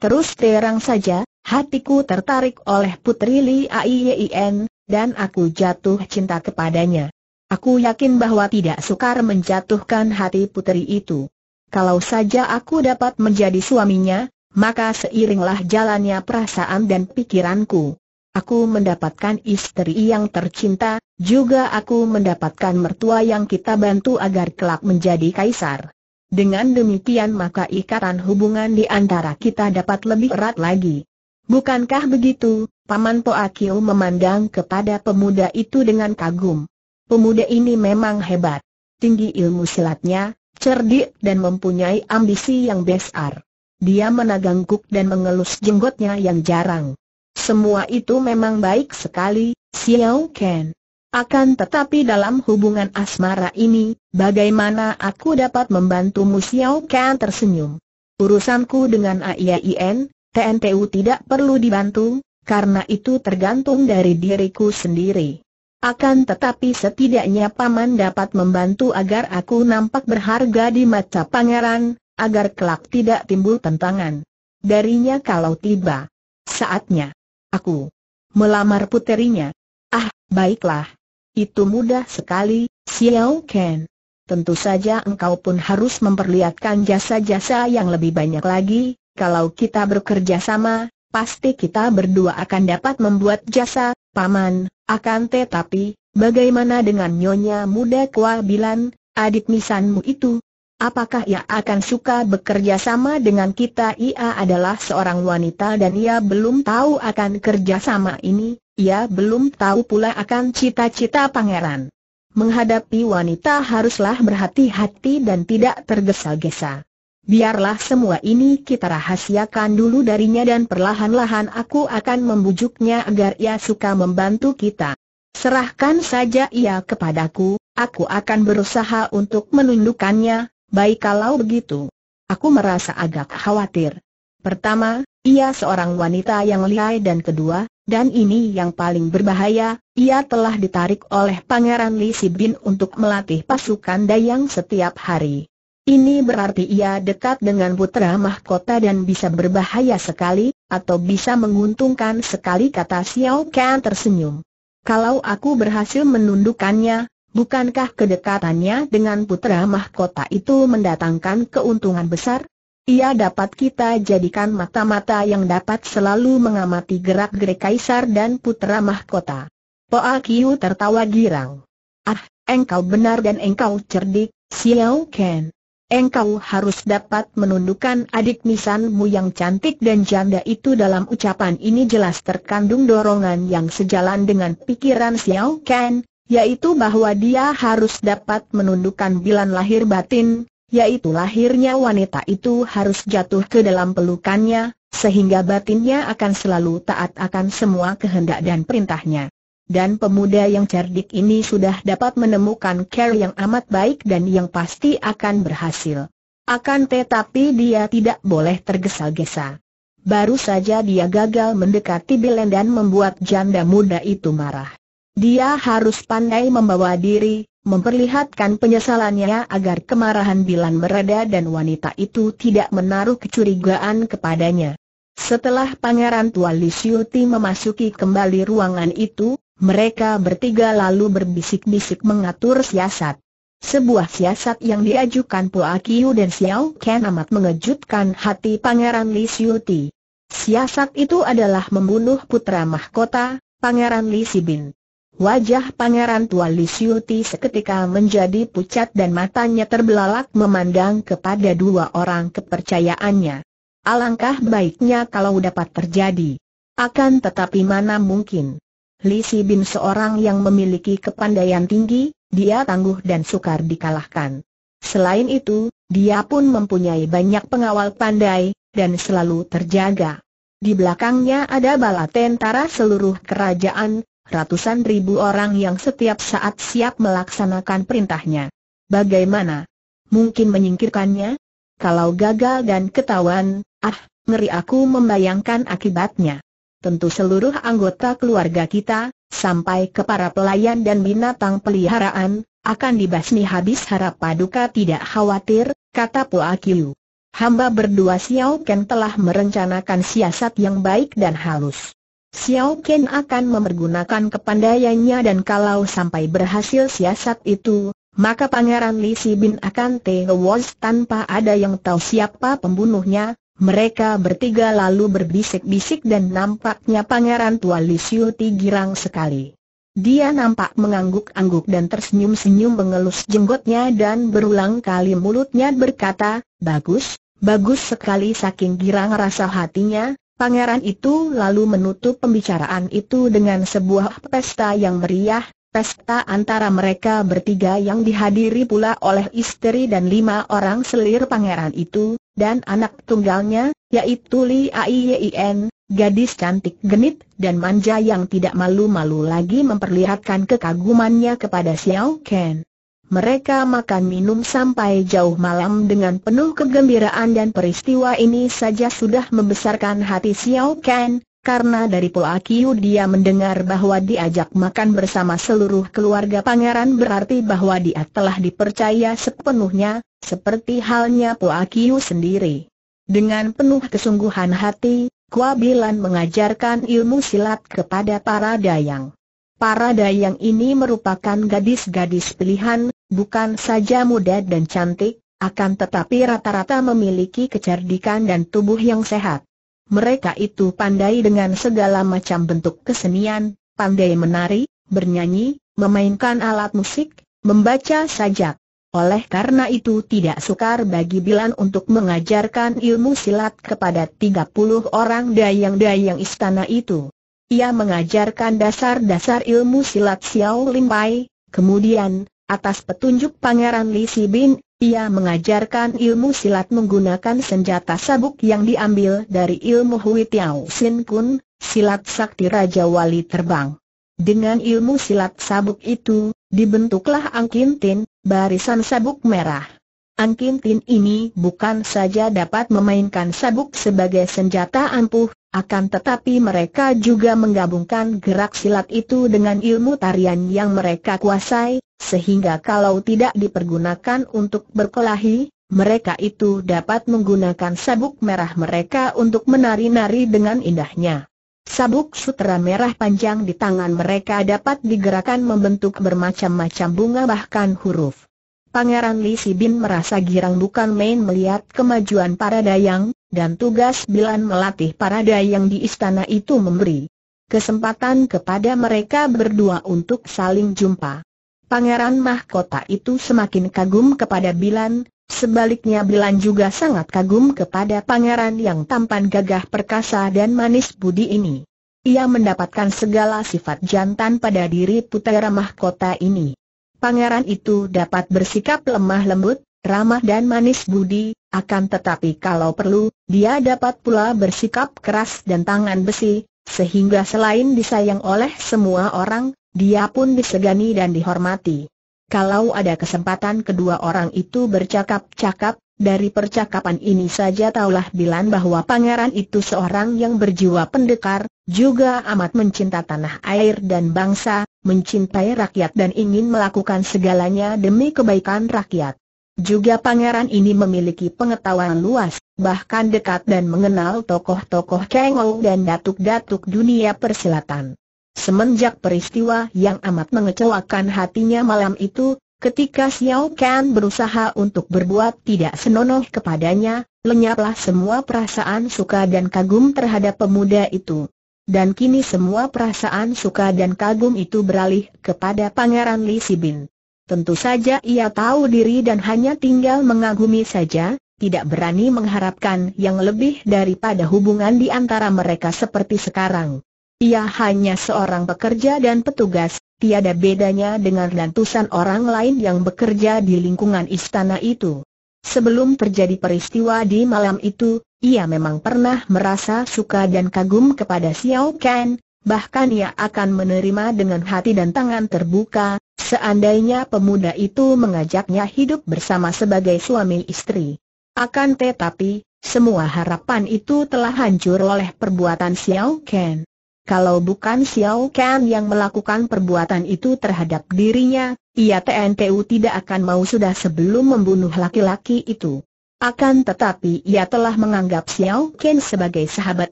terus terang saja, hatiku tertarik oleh Putri Li Aiyien, dan aku jatuh cinta kepadanya. Aku yakin bahwa tidak sukar menjatuhkan hati putri itu. Kalau saja aku dapat menjadi suaminya, maka seiringlah jalannya perasaan dan pikiranku. Aku mendapatkan istri yang tercinta, juga aku mendapatkan mertua yang kita bantu agar kelak menjadi kaisar. Dengan demikian maka ikatan hubungan di antara kita dapat lebih erat lagi. Bukankah begitu, Paman Poakio memandang kepada pemuda itu dengan kagum. Pemuda ini memang hebat. Tinggi ilmu silatnya, cerdik dan mempunyai ambisi yang besar. Dia menagangkuk dan mengelus jenggotnya yang jarang. Semua itu memang baik sekali, Xiao Ken. Akan tetapi dalam hubungan asmara ini, bagaimana aku dapat membantumu Xiao Ken tersenyum. Urusanku dengan AIAIN, TNTU tidak perlu dibantu, karena itu tergantung dari diriku sendiri. Akan tetapi setidaknya paman dapat membantu agar aku nampak berharga di mata pangeran, agar kelak tidak timbul tentangan. Darinya kalau tiba saatnya. Aku melamar puterinya. Ah, baiklah. Itu mudah sekali, Xiao Ken. Tentu saja engkau pun harus memperlihatkan jasa-jasa yang lebih banyak lagi. Kalau kita bekerja sama, pasti kita berdua akan dapat membuat jasa, paman. Akan tetapi, bagaimana dengan nyonya muda Kua Bilan, adik misanmu itu? apakah ia akan suka bekerja sama dengan kita? Ia adalah seorang wanita dan ia belum tahu akan kerjasama ini, ia belum tahu pula akan cita-cita pangeran. Menghadapi wanita haruslah berhati-hati dan tidak tergesa-gesa. Biarlah semua ini kita rahasiakan dulu darinya dan perlahan-lahan aku akan membujuknya agar ia suka membantu kita. Serahkan saja ia kepadaku, aku akan berusaha untuk menundukkannya, Baik kalau begitu. Aku merasa agak khawatir. Pertama, ia seorang wanita yang lihai dan kedua, dan ini yang paling berbahaya, ia telah ditarik oleh Pangeran Li Sibin untuk melatih pasukan dayang setiap hari. Ini berarti ia dekat dengan putra mahkota dan bisa berbahaya sekali, atau bisa menguntungkan sekali kata Xiao Kan tersenyum. Kalau aku berhasil menundukkannya, Bukankah kedekatannya dengan putra mahkota itu mendatangkan keuntungan besar? Ia dapat kita jadikan mata-mata yang dapat selalu mengamati gerak-gerik kaisar dan putra mahkota. Poa Kiu tertawa girang. Ah, engkau benar dan engkau cerdik, Xiao Ken. Engkau harus dapat menundukkan adik nisanmu yang cantik dan janda itu dalam ucapan ini jelas terkandung dorongan yang sejalan dengan pikiran Xiao Ken, yaitu bahwa dia harus dapat menundukkan bilan lahir batin, yaitu lahirnya wanita itu harus jatuh ke dalam pelukannya, sehingga batinnya akan selalu taat akan semua kehendak dan perintahnya. Dan pemuda yang cerdik ini sudah dapat menemukan care yang amat baik dan yang pasti akan berhasil. Akan tetapi dia tidak boleh tergesa-gesa. Baru saja dia gagal mendekati Bilen dan membuat janda muda itu marah. Dia harus pandai membawa diri, memperlihatkan penyesalannya agar kemarahan Bilan mereda dan wanita itu tidak menaruh kecurigaan kepadanya. Setelah Pangeran Tua Li Ti memasuki kembali ruangan itu, mereka bertiga lalu berbisik-bisik mengatur siasat. Sebuah siasat yang diajukan Pua Kiu dan Xiao Ken amat mengejutkan hati Pangeran Li Siuti. Siasat itu adalah membunuh putra mahkota, Pangeran Li Sibin. Wajah Pangeran Tua Lisiuti seketika menjadi pucat dan matanya terbelalak memandang kepada dua orang kepercayaannya. Alangkah baiknya kalau dapat terjadi. Akan tetapi mana mungkin. Lisi Bin seorang yang memiliki kepandaian tinggi, dia tangguh dan sukar dikalahkan. Selain itu, dia pun mempunyai banyak pengawal pandai, dan selalu terjaga. Di belakangnya ada bala tentara seluruh kerajaan, ratusan ribu orang yang setiap saat siap melaksanakan perintahnya. Bagaimana? Mungkin menyingkirkannya? Kalau gagal dan ketahuan, ah, ngeri aku membayangkan akibatnya. Tentu seluruh anggota keluarga kita, sampai ke para pelayan dan binatang peliharaan, akan dibasmi habis harap paduka tidak khawatir, kata Puakiu. Hamba berdua Xiao Ken telah merencanakan siasat yang baik dan halus. Xiao Ken akan memergunakan kepandaiannya dan kalau sampai berhasil siasat itu, maka Pangeran Li Si akan tewas tanpa ada yang tahu siapa pembunuhnya. Mereka bertiga lalu berbisik-bisik dan nampaknya Pangeran Tua Li Siu Ti girang sekali. Dia nampak mengangguk-angguk dan tersenyum-senyum mengelus jenggotnya dan berulang kali mulutnya berkata, Bagus, bagus sekali saking girang rasa hatinya, Pangeran itu lalu menutup pembicaraan itu dengan sebuah pesta yang meriah, pesta antara mereka bertiga yang dihadiri pula oleh istri dan lima orang selir pangeran itu, dan anak tunggalnya, yaitu Li Aiyin, gadis cantik genit dan manja yang tidak malu-malu lagi memperlihatkan kekagumannya kepada Xiao Ken mereka makan minum sampai jauh malam dengan penuh kegembiraan dan peristiwa ini saja sudah membesarkan hati Xiao Ken, karena dari Pua Kiu dia mendengar bahwa diajak makan bersama seluruh keluarga pangeran berarti bahwa dia telah dipercaya sepenuhnya, seperti halnya Pua Kiu sendiri. Dengan penuh kesungguhan hati, Kuabilan mengajarkan ilmu silat kepada para dayang. Para dayang ini merupakan gadis-gadis pilihan, Bukan saja muda dan cantik, akan tetapi rata-rata memiliki kecerdikan dan tubuh yang sehat. Mereka itu pandai dengan segala macam bentuk kesenian, pandai menari, bernyanyi, memainkan alat musik, membaca sajak. Oleh karena itu tidak sukar bagi Bilan untuk mengajarkan ilmu silat kepada 30 orang dayang-dayang istana itu. Ia mengajarkan dasar-dasar ilmu silat Xiao Limpai, kemudian Atas petunjuk Pangeran Li Sibin, ia mengajarkan ilmu silat menggunakan senjata sabuk yang diambil dari ilmu Hui Tiao Sin Kun, silat sakti Raja Wali Terbang. Dengan ilmu silat sabuk itu, dibentuklah angkintin, barisan sabuk merah. Angkin Tin ini bukan saja dapat memainkan sabuk sebagai senjata ampuh, akan tetapi mereka juga menggabungkan gerak silat itu dengan ilmu tarian yang mereka kuasai, sehingga kalau tidak dipergunakan untuk berkelahi, mereka itu dapat menggunakan sabuk merah mereka untuk menari-nari dengan indahnya. Sabuk sutra merah panjang di tangan mereka dapat digerakkan membentuk bermacam-macam bunga bahkan huruf. Pangeran Li Sibin merasa girang bukan main melihat kemajuan para dayang, dan tugas Bilan melatih para dayang di istana itu memberi kesempatan kepada mereka berdua untuk saling jumpa. Pangeran mahkota itu semakin kagum kepada Bilan, sebaliknya Bilan juga sangat kagum kepada pangeran yang tampan gagah perkasa dan manis budi ini. Ia mendapatkan segala sifat jantan pada diri putera mahkota ini pangeran itu dapat bersikap lemah lembut, ramah dan manis budi, akan tetapi kalau perlu, dia dapat pula bersikap keras dan tangan besi, sehingga selain disayang oleh semua orang, dia pun disegani dan dihormati. Kalau ada kesempatan kedua orang itu bercakap-cakap, dari percakapan ini saja taulah Bilan bahwa pangeran itu seorang yang berjiwa pendekar, juga amat mencinta tanah air dan bangsa, mencintai rakyat dan ingin melakukan segalanya demi kebaikan rakyat. Juga pangeran ini memiliki pengetahuan luas, bahkan dekat dan mengenal tokoh-tokoh Kengol dan datuk-datuk dunia persilatan. Semenjak peristiwa yang amat mengecewakan hatinya malam itu, ketika Xiao Kan berusaha untuk berbuat tidak senonoh kepadanya, lenyaplah semua perasaan suka dan kagum terhadap pemuda itu dan kini semua perasaan suka dan kagum itu beralih kepada Pangeran Li Sibin. Tentu saja ia tahu diri dan hanya tinggal mengagumi saja, tidak berani mengharapkan yang lebih daripada hubungan di antara mereka seperti sekarang. Ia hanya seorang pekerja dan petugas, tiada bedanya dengan ratusan orang lain yang bekerja di lingkungan istana itu. Sebelum terjadi peristiwa di malam itu, ia memang pernah merasa suka dan kagum kepada Xiao Kan, bahkan ia akan menerima dengan hati dan tangan terbuka, seandainya pemuda itu mengajaknya hidup bersama sebagai suami istri. Akan tetapi, semua harapan itu telah hancur oleh perbuatan Xiao Ken. Kalau bukan Xiao Ken yang melakukan perbuatan itu terhadap dirinya, ia TNTU tidak akan mau sudah sebelum membunuh laki-laki itu. Akan tetapi ia telah menganggap Xiao Ken sebagai sahabat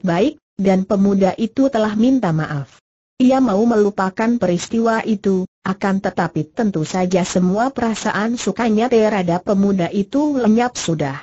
baik, dan pemuda itu telah minta maaf. Ia mau melupakan peristiwa itu, akan tetapi tentu saja semua perasaan sukanya terhadap pemuda itu lenyap sudah.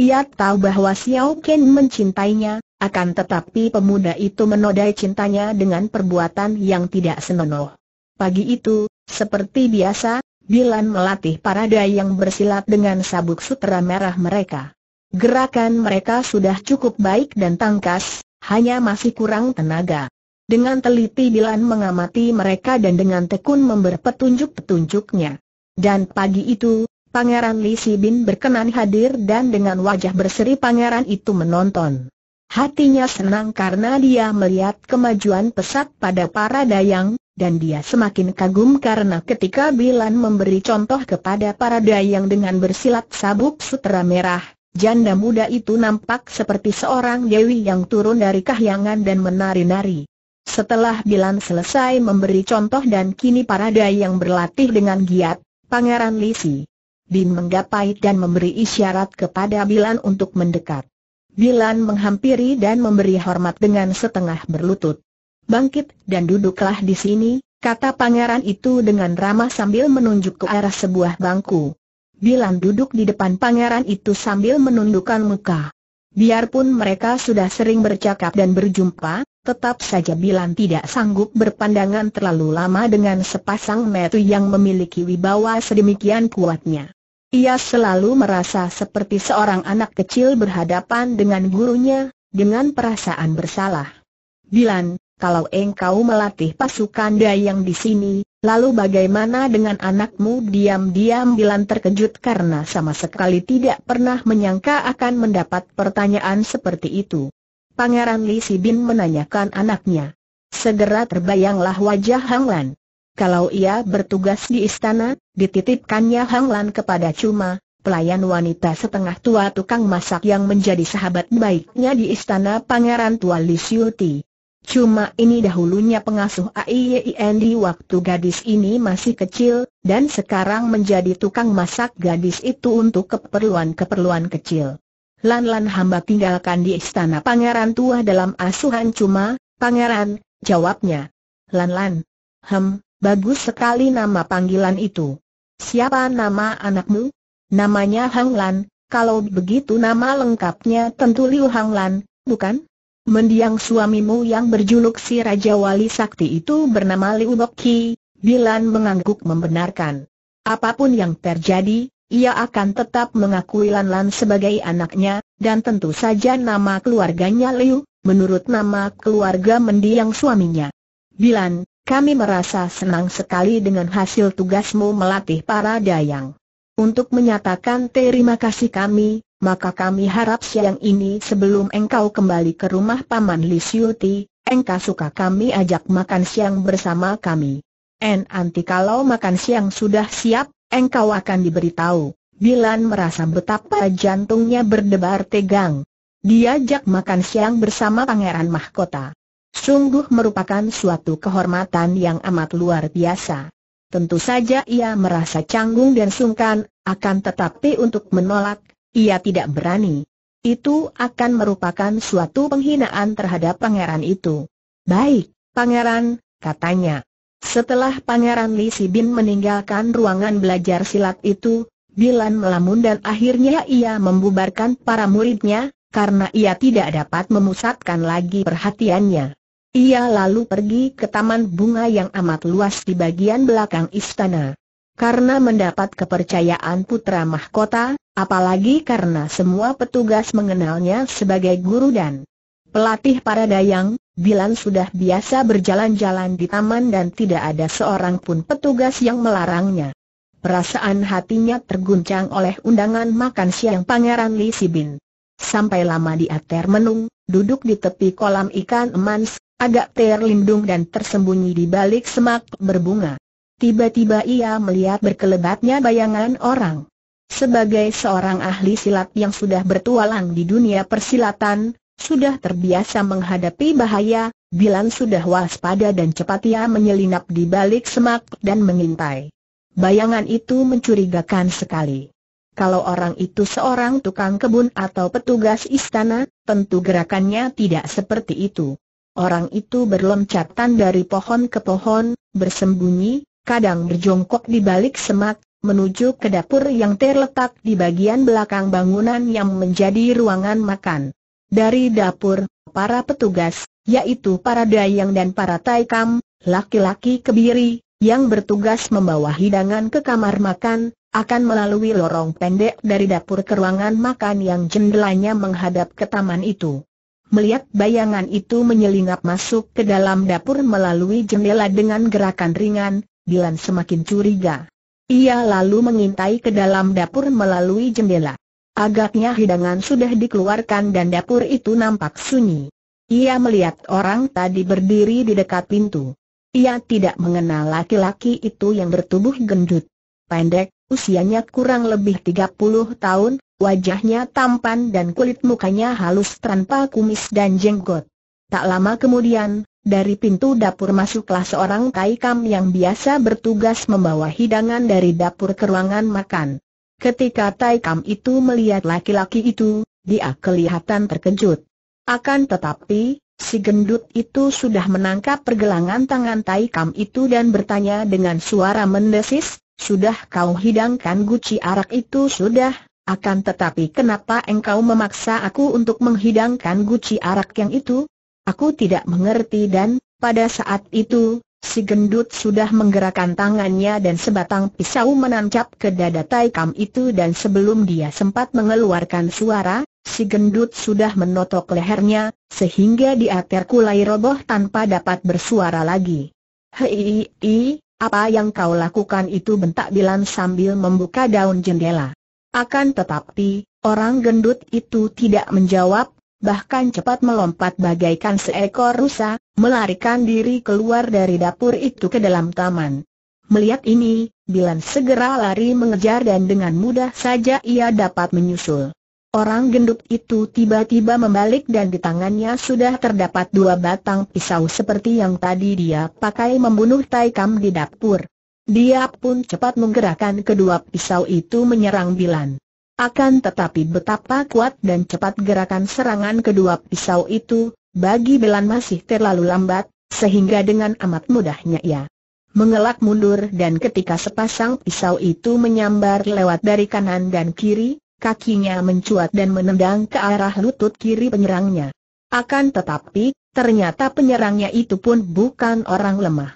Ia tahu bahwa Xiao Ken mencintainya, akan tetapi pemuda itu menodai cintanya dengan perbuatan yang tidak senonoh. Pagi itu, seperti biasa, Bilan melatih para dayang bersilat dengan sabuk sutera merah mereka. Gerakan mereka sudah cukup baik dan tangkas, hanya masih kurang tenaga. Dengan teliti Bilan mengamati mereka dan dengan tekun member petunjuk-petunjuknya. Dan pagi itu, Pangeran Li Sibin berkenan hadir dan dengan wajah berseri pangeran itu menonton. Hatinya senang karena dia melihat kemajuan pesat pada para dayang, dan dia semakin kagum karena ketika Bilan memberi contoh kepada para dayang dengan bersilat sabuk sutera merah, janda muda itu nampak seperti seorang dewi yang turun dari kahyangan dan menari-nari. Setelah Bilan selesai memberi contoh dan kini para dayang berlatih dengan giat, Pangeran Lisi Bin menggapai dan memberi isyarat kepada Bilan untuk mendekat. Bilan menghampiri dan memberi hormat dengan setengah berlutut bangkit dan duduklah di sini, kata pangeran itu dengan ramah sambil menunjuk ke arah sebuah bangku. Bilan duduk di depan pangeran itu sambil menundukkan muka. Biarpun mereka sudah sering bercakap dan berjumpa, tetap saja Bilan tidak sanggup berpandangan terlalu lama dengan sepasang metu yang memiliki wibawa sedemikian kuatnya. Ia selalu merasa seperti seorang anak kecil berhadapan dengan gurunya, dengan perasaan bersalah. Bilan, kalau engkau melatih pasukan dayang di sini, lalu bagaimana dengan anakmu diam-diam Bilan terkejut karena sama sekali tidak pernah menyangka akan mendapat pertanyaan seperti itu. Pangeran Li Sibin menanyakan anaknya. Segera terbayanglah wajah Hang Lan. Kalau ia bertugas di istana, dititipkannya Hang Lan kepada Cuma, pelayan wanita setengah tua tukang masak yang menjadi sahabat baiknya di istana Pangeran Tua Li Ti. Cuma ini dahulunya pengasuh AIYIN e di waktu gadis ini masih kecil, dan sekarang menjadi tukang masak gadis itu untuk keperluan-keperluan kecil. Lan-lan hamba tinggalkan di istana pangeran tua dalam asuhan cuma, pangeran, jawabnya. Lan-lan. Hem, bagus sekali nama panggilan itu. Siapa nama anakmu? Namanya Hang Lan, kalau begitu nama lengkapnya tentu Liu Hang Lan, bukan? Mendiang suamimu yang berjuluk si Raja Wali Sakti itu bernama Liu Boki, Bilan mengangguk membenarkan. Apapun yang terjadi, ia akan tetap mengakui Lan Lan sebagai anaknya, dan tentu saja nama keluarganya Liu, menurut nama keluarga mendiang suaminya. Bilan, kami merasa senang sekali dengan hasil tugasmu melatih para dayang. Untuk menyatakan terima kasih kami, maka kami harap siang ini sebelum engkau kembali ke rumah Paman Li T, engkau suka kami ajak makan siang bersama kami. En anti kalau makan siang sudah siap, engkau akan diberitahu. Bilan merasa betapa jantungnya berdebar tegang. Diajak makan siang bersama Pangeran Mahkota. Sungguh merupakan suatu kehormatan yang amat luar biasa. Tentu saja ia merasa canggung dan sungkan, akan tetapi untuk menolak, ia tidak berani. Itu akan merupakan suatu penghinaan terhadap pangeran itu. Baik, pangeran, katanya. Setelah pangeran Li Sibin meninggalkan ruangan belajar silat itu, Bilan melamun dan akhirnya ia membubarkan para muridnya, karena ia tidak dapat memusatkan lagi perhatiannya. Ia lalu pergi ke taman bunga yang amat luas di bagian belakang istana. Karena mendapat kepercayaan putra mahkota, apalagi karena semua petugas mengenalnya sebagai guru dan pelatih para dayang, Bilan sudah biasa berjalan-jalan di taman dan tidak ada seorang pun petugas yang melarangnya. Perasaan hatinya terguncang oleh undangan makan siang Pangeran Li Sibin. Sampai lama dia menung, duduk di tepi kolam ikan emans, agak terlindung dan tersembunyi di balik semak berbunga. Tiba-tiba ia melihat berkelebatnya bayangan orang. Sebagai seorang ahli silat yang sudah bertualang di dunia persilatan, sudah terbiasa menghadapi bahaya, Bilan sudah waspada dan cepat ia menyelinap di balik semak dan mengintai. Bayangan itu mencurigakan sekali. Kalau orang itu seorang tukang kebun atau petugas istana, tentu gerakannya tidak seperti itu. Orang itu berloncatan dari pohon ke pohon, bersembunyi, kadang berjongkok di balik semak, menuju ke dapur yang terletak di bagian belakang bangunan yang menjadi ruangan makan. Dari dapur, para petugas, yaitu para dayang dan para taikam, laki-laki kebiri, yang bertugas membawa hidangan ke kamar makan, akan melalui lorong pendek dari dapur ke ruangan makan yang jendelanya menghadap ke taman itu. Melihat bayangan itu menyelinap masuk ke dalam dapur melalui jendela dengan gerakan ringan, Dilan semakin curiga. Ia lalu mengintai ke dalam dapur melalui jendela. Agaknya hidangan sudah dikeluarkan dan dapur itu nampak sunyi. Ia melihat orang tadi berdiri di dekat pintu. Ia tidak mengenal laki-laki itu yang bertubuh gendut. Pendek, usianya kurang lebih 30 tahun, wajahnya tampan dan kulit mukanya halus tanpa kumis dan jenggot. Tak lama kemudian, dari pintu dapur masuklah seorang taikam yang biasa bertugas membawa hidangan dari dapur ke ruangan makan. Ketika Taikam itu melihat laki-laki itu, dia kelihatan terkejut. Akan tetapi, si gendut itu sudah menangkap pergelangan tangan Taikam itu dan bertanya dengan suara mendesis, Sudah kau hidangkan guci arak itu sudah, akan tetapi kenapa engkau memaksa aku untuk menghidangkan guci arak yang itu? Aku tidak mengerti dan, pada saat itu, si gendut sudah menggerakkan tangannya dan sebatang pisau menancap ke dada Tai itu dan sebelum dia sempat mengeluarkan suara, si gendut sudah menotok lehernya, sehingga dia terkulai roboh tanpa dapat bersuara lagi. Hei, hei, apa yang kau lakukan itu bentak Bilan sambil membuka daun jendela. Akan tetapi, orang gendut itu tidak menjawab, bahkan cepat melompat bagaikan seekor rusa, melarikan diri keluar dari dapur itu ke dalam taman. Melihat ini, Bilan segera lari mengejar dan dengan mudah saja ia dapat menyusul. Orang gendut itu tiba-tiba membalik dan di tangannya sudah terdapat dua batang pisau seperti yang tadi dia pakai membunuh Taikam di dapur. Dia pun cepat menggerakkan kedua pisau itu menyerang Bilan. Akan tetapi betapa kuat dan cepat gerakan serangan kedua pisau itu, bagi Belan masih terlalu lambat, sehingga dengan amat mudahnya ia mengelak mundur dan ketika sepasang pisau itu menyambar lewat dari kanan dan kiri, kakinya mencuat dan menendang ke arah lutut kiri penyerangnya. Akan tetapi, ternyata penyerangnya itu pun bukan orang lemah.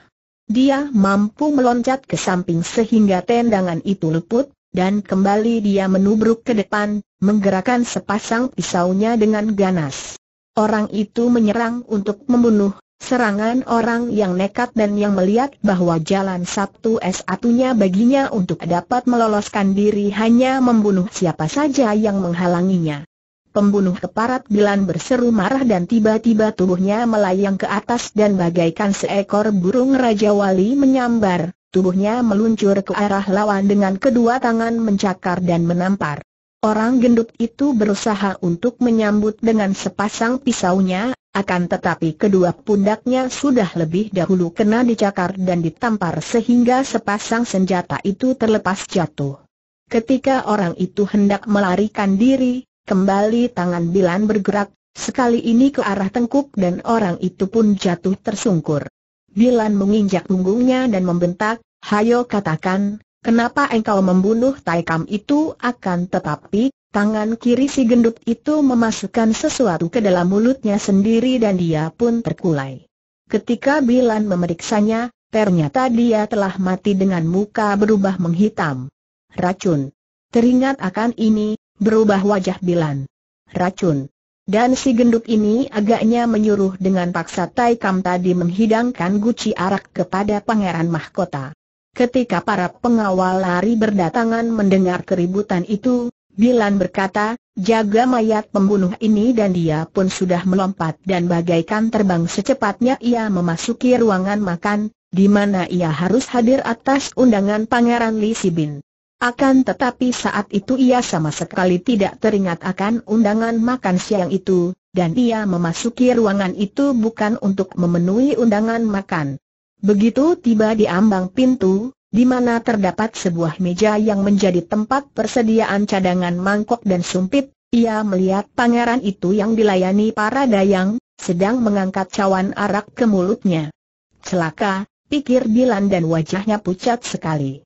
Dia mampu meloncat ke samping sehingga tendangan itu luput, dan kembali dia menubruk ke depan, menggerakkan sepasang pisaunya dengan ganas. Orang itu menyerang untuk membunuh, serangan orang yang nekat dan yang melihat bahwa jalan Sabtu s 1 baginya untuk dapat meloloskan diri hanya membunuh siapa saja yang menghalanginya. Pembunuh keparat Bilan berseru marah dan tiba-tiba tubuhnya melayang ke atas dan bagaikan seekor burung Raja Wali menyambar, Tubuhnya meluncur ke arah lawan dengan kedua tangan mencakar dan menampar. Orang gendut itu berusaha untuk menyambut dengan sepasang pisaunya, akan tetapi kedua pundaknya sudah lebih dahulu kena dicakar dan ditampar sehingga sepasang senjata itu terlepas jatuh. Ketika orang itu hendak melarikan diri, kembali tangan Bilan bergerak, sekali ini ke arah tengkuk dan orang itu pun jatuh tersungkur. Bilan menginjak punggungnya dan membentak, Hayo katakan, kenapa engkau membunuh Taikam itu akan tetapi, tangan kiri si gendut itu memasukkan sesuatu ke dalam mulutnya sendiri dan dia pun terkulai. Ketika Bilan memeriksanya, ternyata dia telah mati dengan muka berubah menghitam. Racun. Teringat akan ini, berubah wajah Bilan. Racun. Dan si gendut ini agaknya menyuruh dengan paksa Tai Kam tadi menghidangkan guci arak kepada pangeran mahkota. Ketika para pengawal lari berdatangan mendengar keributan itu, Bilan berkata, jaga mayat pembunuh ini dan dia pun sudah melompat dan bagaikan terbang secepatnya ia memasuki ruangan makan, di mana ia harus hadir atas undangan Pangeran Li Sibin. Akan tetapi saat itu ia sama sekali tidak teringat akan undangan makan siang itu, dan ia memasuki ruangan itu bukan untuk memenuhi undangan makan. Begitu tiba di ambang pintu, di mana terdapat sebuah meja yang menjadi tempat persediaan cadangan mangkok dan sumpit, ia melihat pangeran itu yang dilayani para dayang, sedang mengangkat cawan arak ke mulutnya. Celaka, pikir Bilan dan wajahnya pucat sekali.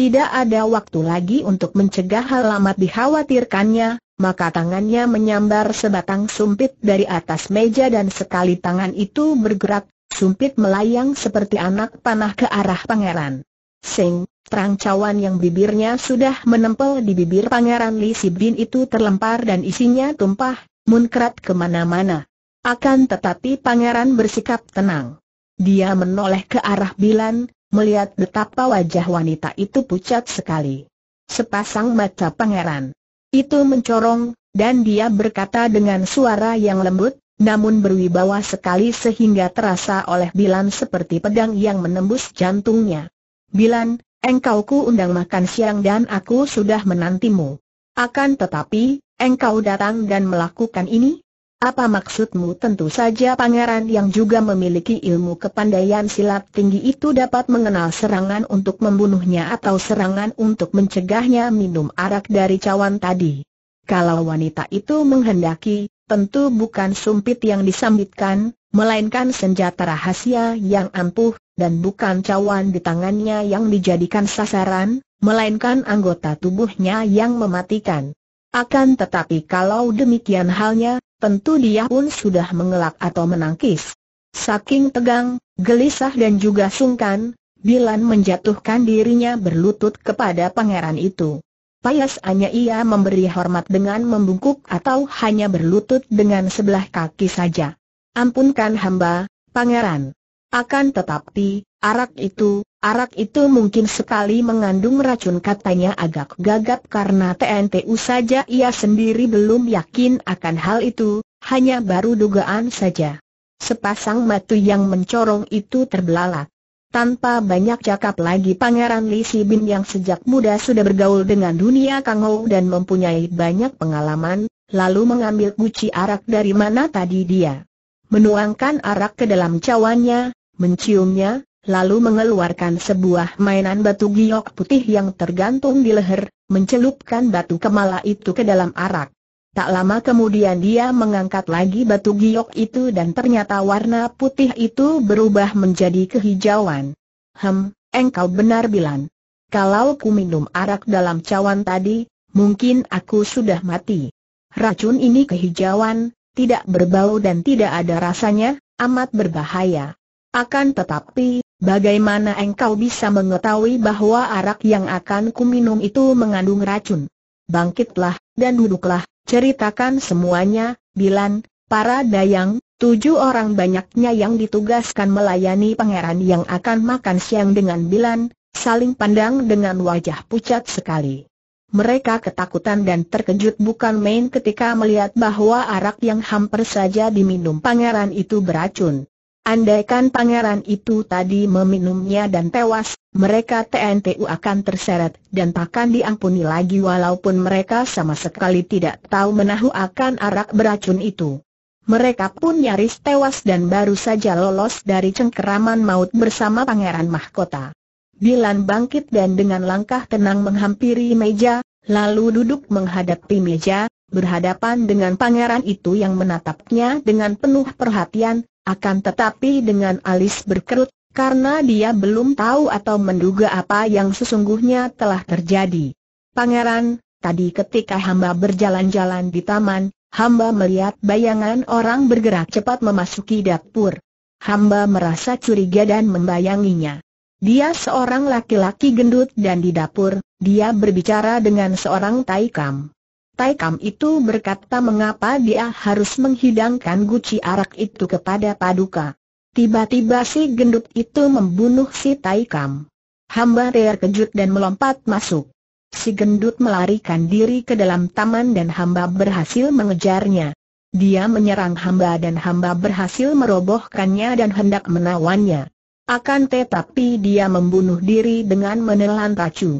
Tidak ada waktu lagi untuk mencegah hal amat dikhawatirkannya, maka tangannya menyambar sebatang sumpit dari atas meja dan sekali tangan itu bergerak, sumpit melayang seperti anak panah ke arah pangeran. Sing, terang cawan yang bibirnya sudah menempel di bibir pangeran Li Sibin itu terlempar dan isinya tumpah, munkrat kemana-mana. Akan tetapi pangeran bersikap tenang. Dia menoleh ke arah Bilan, melihat betapa wajah wanita itu pucat sekali. Sepasang mata pangeran. Itu mencorong, dan dia berkata dengan suara yang lembut, namun berwibawa sekali sehingga terasa oleh Bilan seperti pedang yang menembus jantungnya. Bilan, engkau ku undang makan siang dan aku sudah menantimu. Akan tetapi, engkau datang dan melakukan ini, apa maksudmu tentu saja pangeran yang juga memiliki ilmu kepandaian silat tinggi itu dapat mengenal serangan untuk membunuhnya atau serangan untuk mencegahnya minum arak dari cawan tadi. Kalau wanita itu menghendaki, tentu bukan sumpit yang disambitkan, melainkan senjata rahasia yang ampuh, dan bukan cawan di tangannya yang dijadikan sasaran, melainkan anggota tubuhnya yang mematikan. Akan tetapi kalau demikian halnya, tentu dia pun sudah mengelak atau menangkis. Saking tegang, gelisah dan juga sungkan, Bilan menjatuhkan dirinya berlutut kepada pangeran itu. Payasannya ia memberi hormat dengan membungkuk atau hanya berlutut dengan sebelah kaki saja. Ampunkan hamba, pangeran. Akan tetapi, Arak itu, arak itu mungkin sekali mengandung racun katanya agak gagap karena TNTU saja ia sendiri belum yakin akan hal itu, hanya baru dugaan saja. Sepasang mata yang mencorong itu terbelalak. Tanpa banyak cakap lagi Pangeran Li Bin yang sejak muda sudah bergaul dengan dunia kangou dan mempunyai banyak pengalaman, lalu mengambil guci arak dari mana tadi dia. Menuangkan arak ke dalam cawannya, menciumnya, lalu mengeluarkan sebuah mainan batu giok putih yang tergantung di leher, mencelupkan batu kemala itu ke dalam arak. Tak lama kemudian dia mengangkat lagi batu giok itu dan ternyata warna putih itu berubah menjadi kehijauan. Hem, engkau benar bilang. Kalau ku minum arak dalam cawan tadi, mungkin aku sudah mati. Racun ini kehijauan, tidak berbau dan tidak ada rasanya, amat berbahaya. Akan tetapi, Bagaimana engkau bisa mengetahui bahwa arak yang akan kuminum itu mengandung racun? Bangkitlah, dan duduklah, ceritakan semuanya, Bilan, para dayang, tujuh orang banyaknya yang ditugaskan melayani pangeran yang akan makan siang dengan Bilan, saling pandang dengan wajah pucat sekali. Mereka ketakutan dan terkejut bukan main ketika melihat bahwa arak yang hampir saja diminum pangeran itu beracun. Andaikan pangeran itu tadi meminumnya dan tewas, mereka TNTU akan terseret dan takkan diampuni lagi walaupun mereka sama sekali tidak tahu menahu akan arak beracun itu. Mereka pun nyaris tewas dan baru saja lolos dari cengkeraman maut bersama pangeran mahkota. Dilan bangkit dan dengan langkah tenang menghampiri meja, lalu duduk menghadapi meja, berhadapan dengan pangeran itu yang menatapnya dengan penuh perhatian, akan tetapi dengan alis berkerut, karena dia belum tahu atau menduga apa yang sesungguhnya telah terjadi. Pangeran, tadi ketika hamba berjalan-jalan di taman, hamba melihat bayangan orang bergerak cepat memasuki dapur. Hamba merasa curiga dan membayanginya. Dia seorang laki-laki gendut dan di dapur, dia berbicara dengan seorang taikam. Tai Kam itu berkata mengapa dia harus menghidangkan guci arak itu kepada Paduka. Tiba-tiba si gendut itu membunuh si Tai Kam. Hamba terkejut dan melompat masuk. Si gendut melarikan diri ke dalam taman dan hamba berhasil mengejarnya. Dia menyerang hamba dan hamba berhasil merobohkannya dan hendak menawannya. Akan tetapi dia membunuh diri dengan menelan pacu.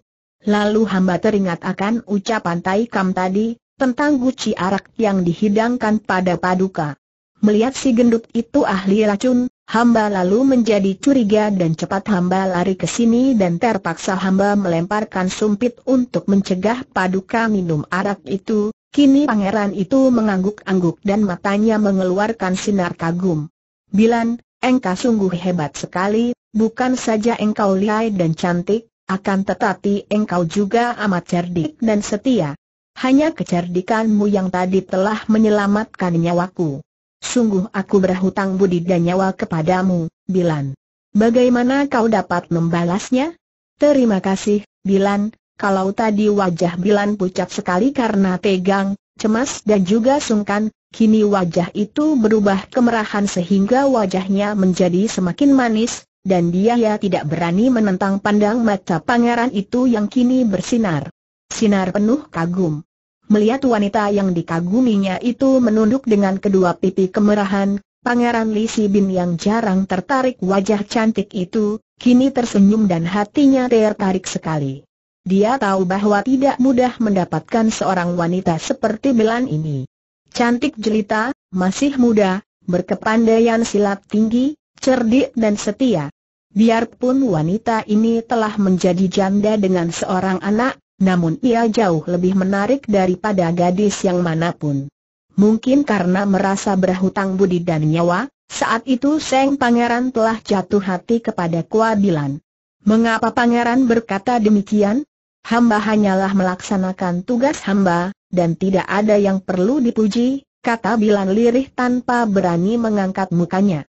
Lalu hamba teringat akan ucapan Tai Kam tadi, tentang guci arak yang dihidangkan pada paduka. Melihat si gendut itu ahli racun, hamba lalu menjadi curiga dan cepat hamba lari ke sini dan terpaksa hamba melemparkan sumpit untuk mencegah paduka minum arak itu, kini pangeran itu mengangguk-angguk dan matanya mengeluarkan sinar kagum. Bilan, engkau sungguh hebat sekali, bukan saja engkau lihai dan cantik, akan tetapi engkau juga amat cerdik dan setia. Hanya kecerdikanmu yang tadi telah menyelamatkan nyawaku. Sungguh aku berhutang budi dan nyawa kepadamu, Bilan. Bagaimana kau dapat membalasnya? Terima kasih, Bilan. Kalau tadi wajah Bilan pucat sekali karena tegang, cemas dan juga sungkan, kini wajah itu berubah kemerahan sehingga wajahnya menjadi semakin manis, dan dia ya tidak berani menentang pandang mata pangeran itu yang kini bersinar. Sinar penuh kagum. Melihat wanita yang dikaguminya itu menunduk dengan kedua pipi kemerahan, Pangeran Li Sibin yang jarang tertarik wajah cantik itu, kini tersenyum dan hatinya tertarik sekali. Dia tahu bahwa tidak mudah mendapatkan seorang wanita seperti Belan ini. Cantik jelita, masih muda, berkepandaian silat tinggi, cerdik dan setia. Biarpun wanita ini telah menjadi janda dengan seorang anak, namun ia jauh lebih menarik daripada gadis yang manapun. Mungkin karena merasa berhutang budi dan nyawa, saat itu Seng Pangeran telah jatuh hati kepada Kuabilan. Mengapa Pangeran berkata demikian? Hamba hanyalah melaksanakan tugas hamba, dan tidak ada yang perlu dipuji, kata Bilan lirih tanpa berani mengangkat mukanya.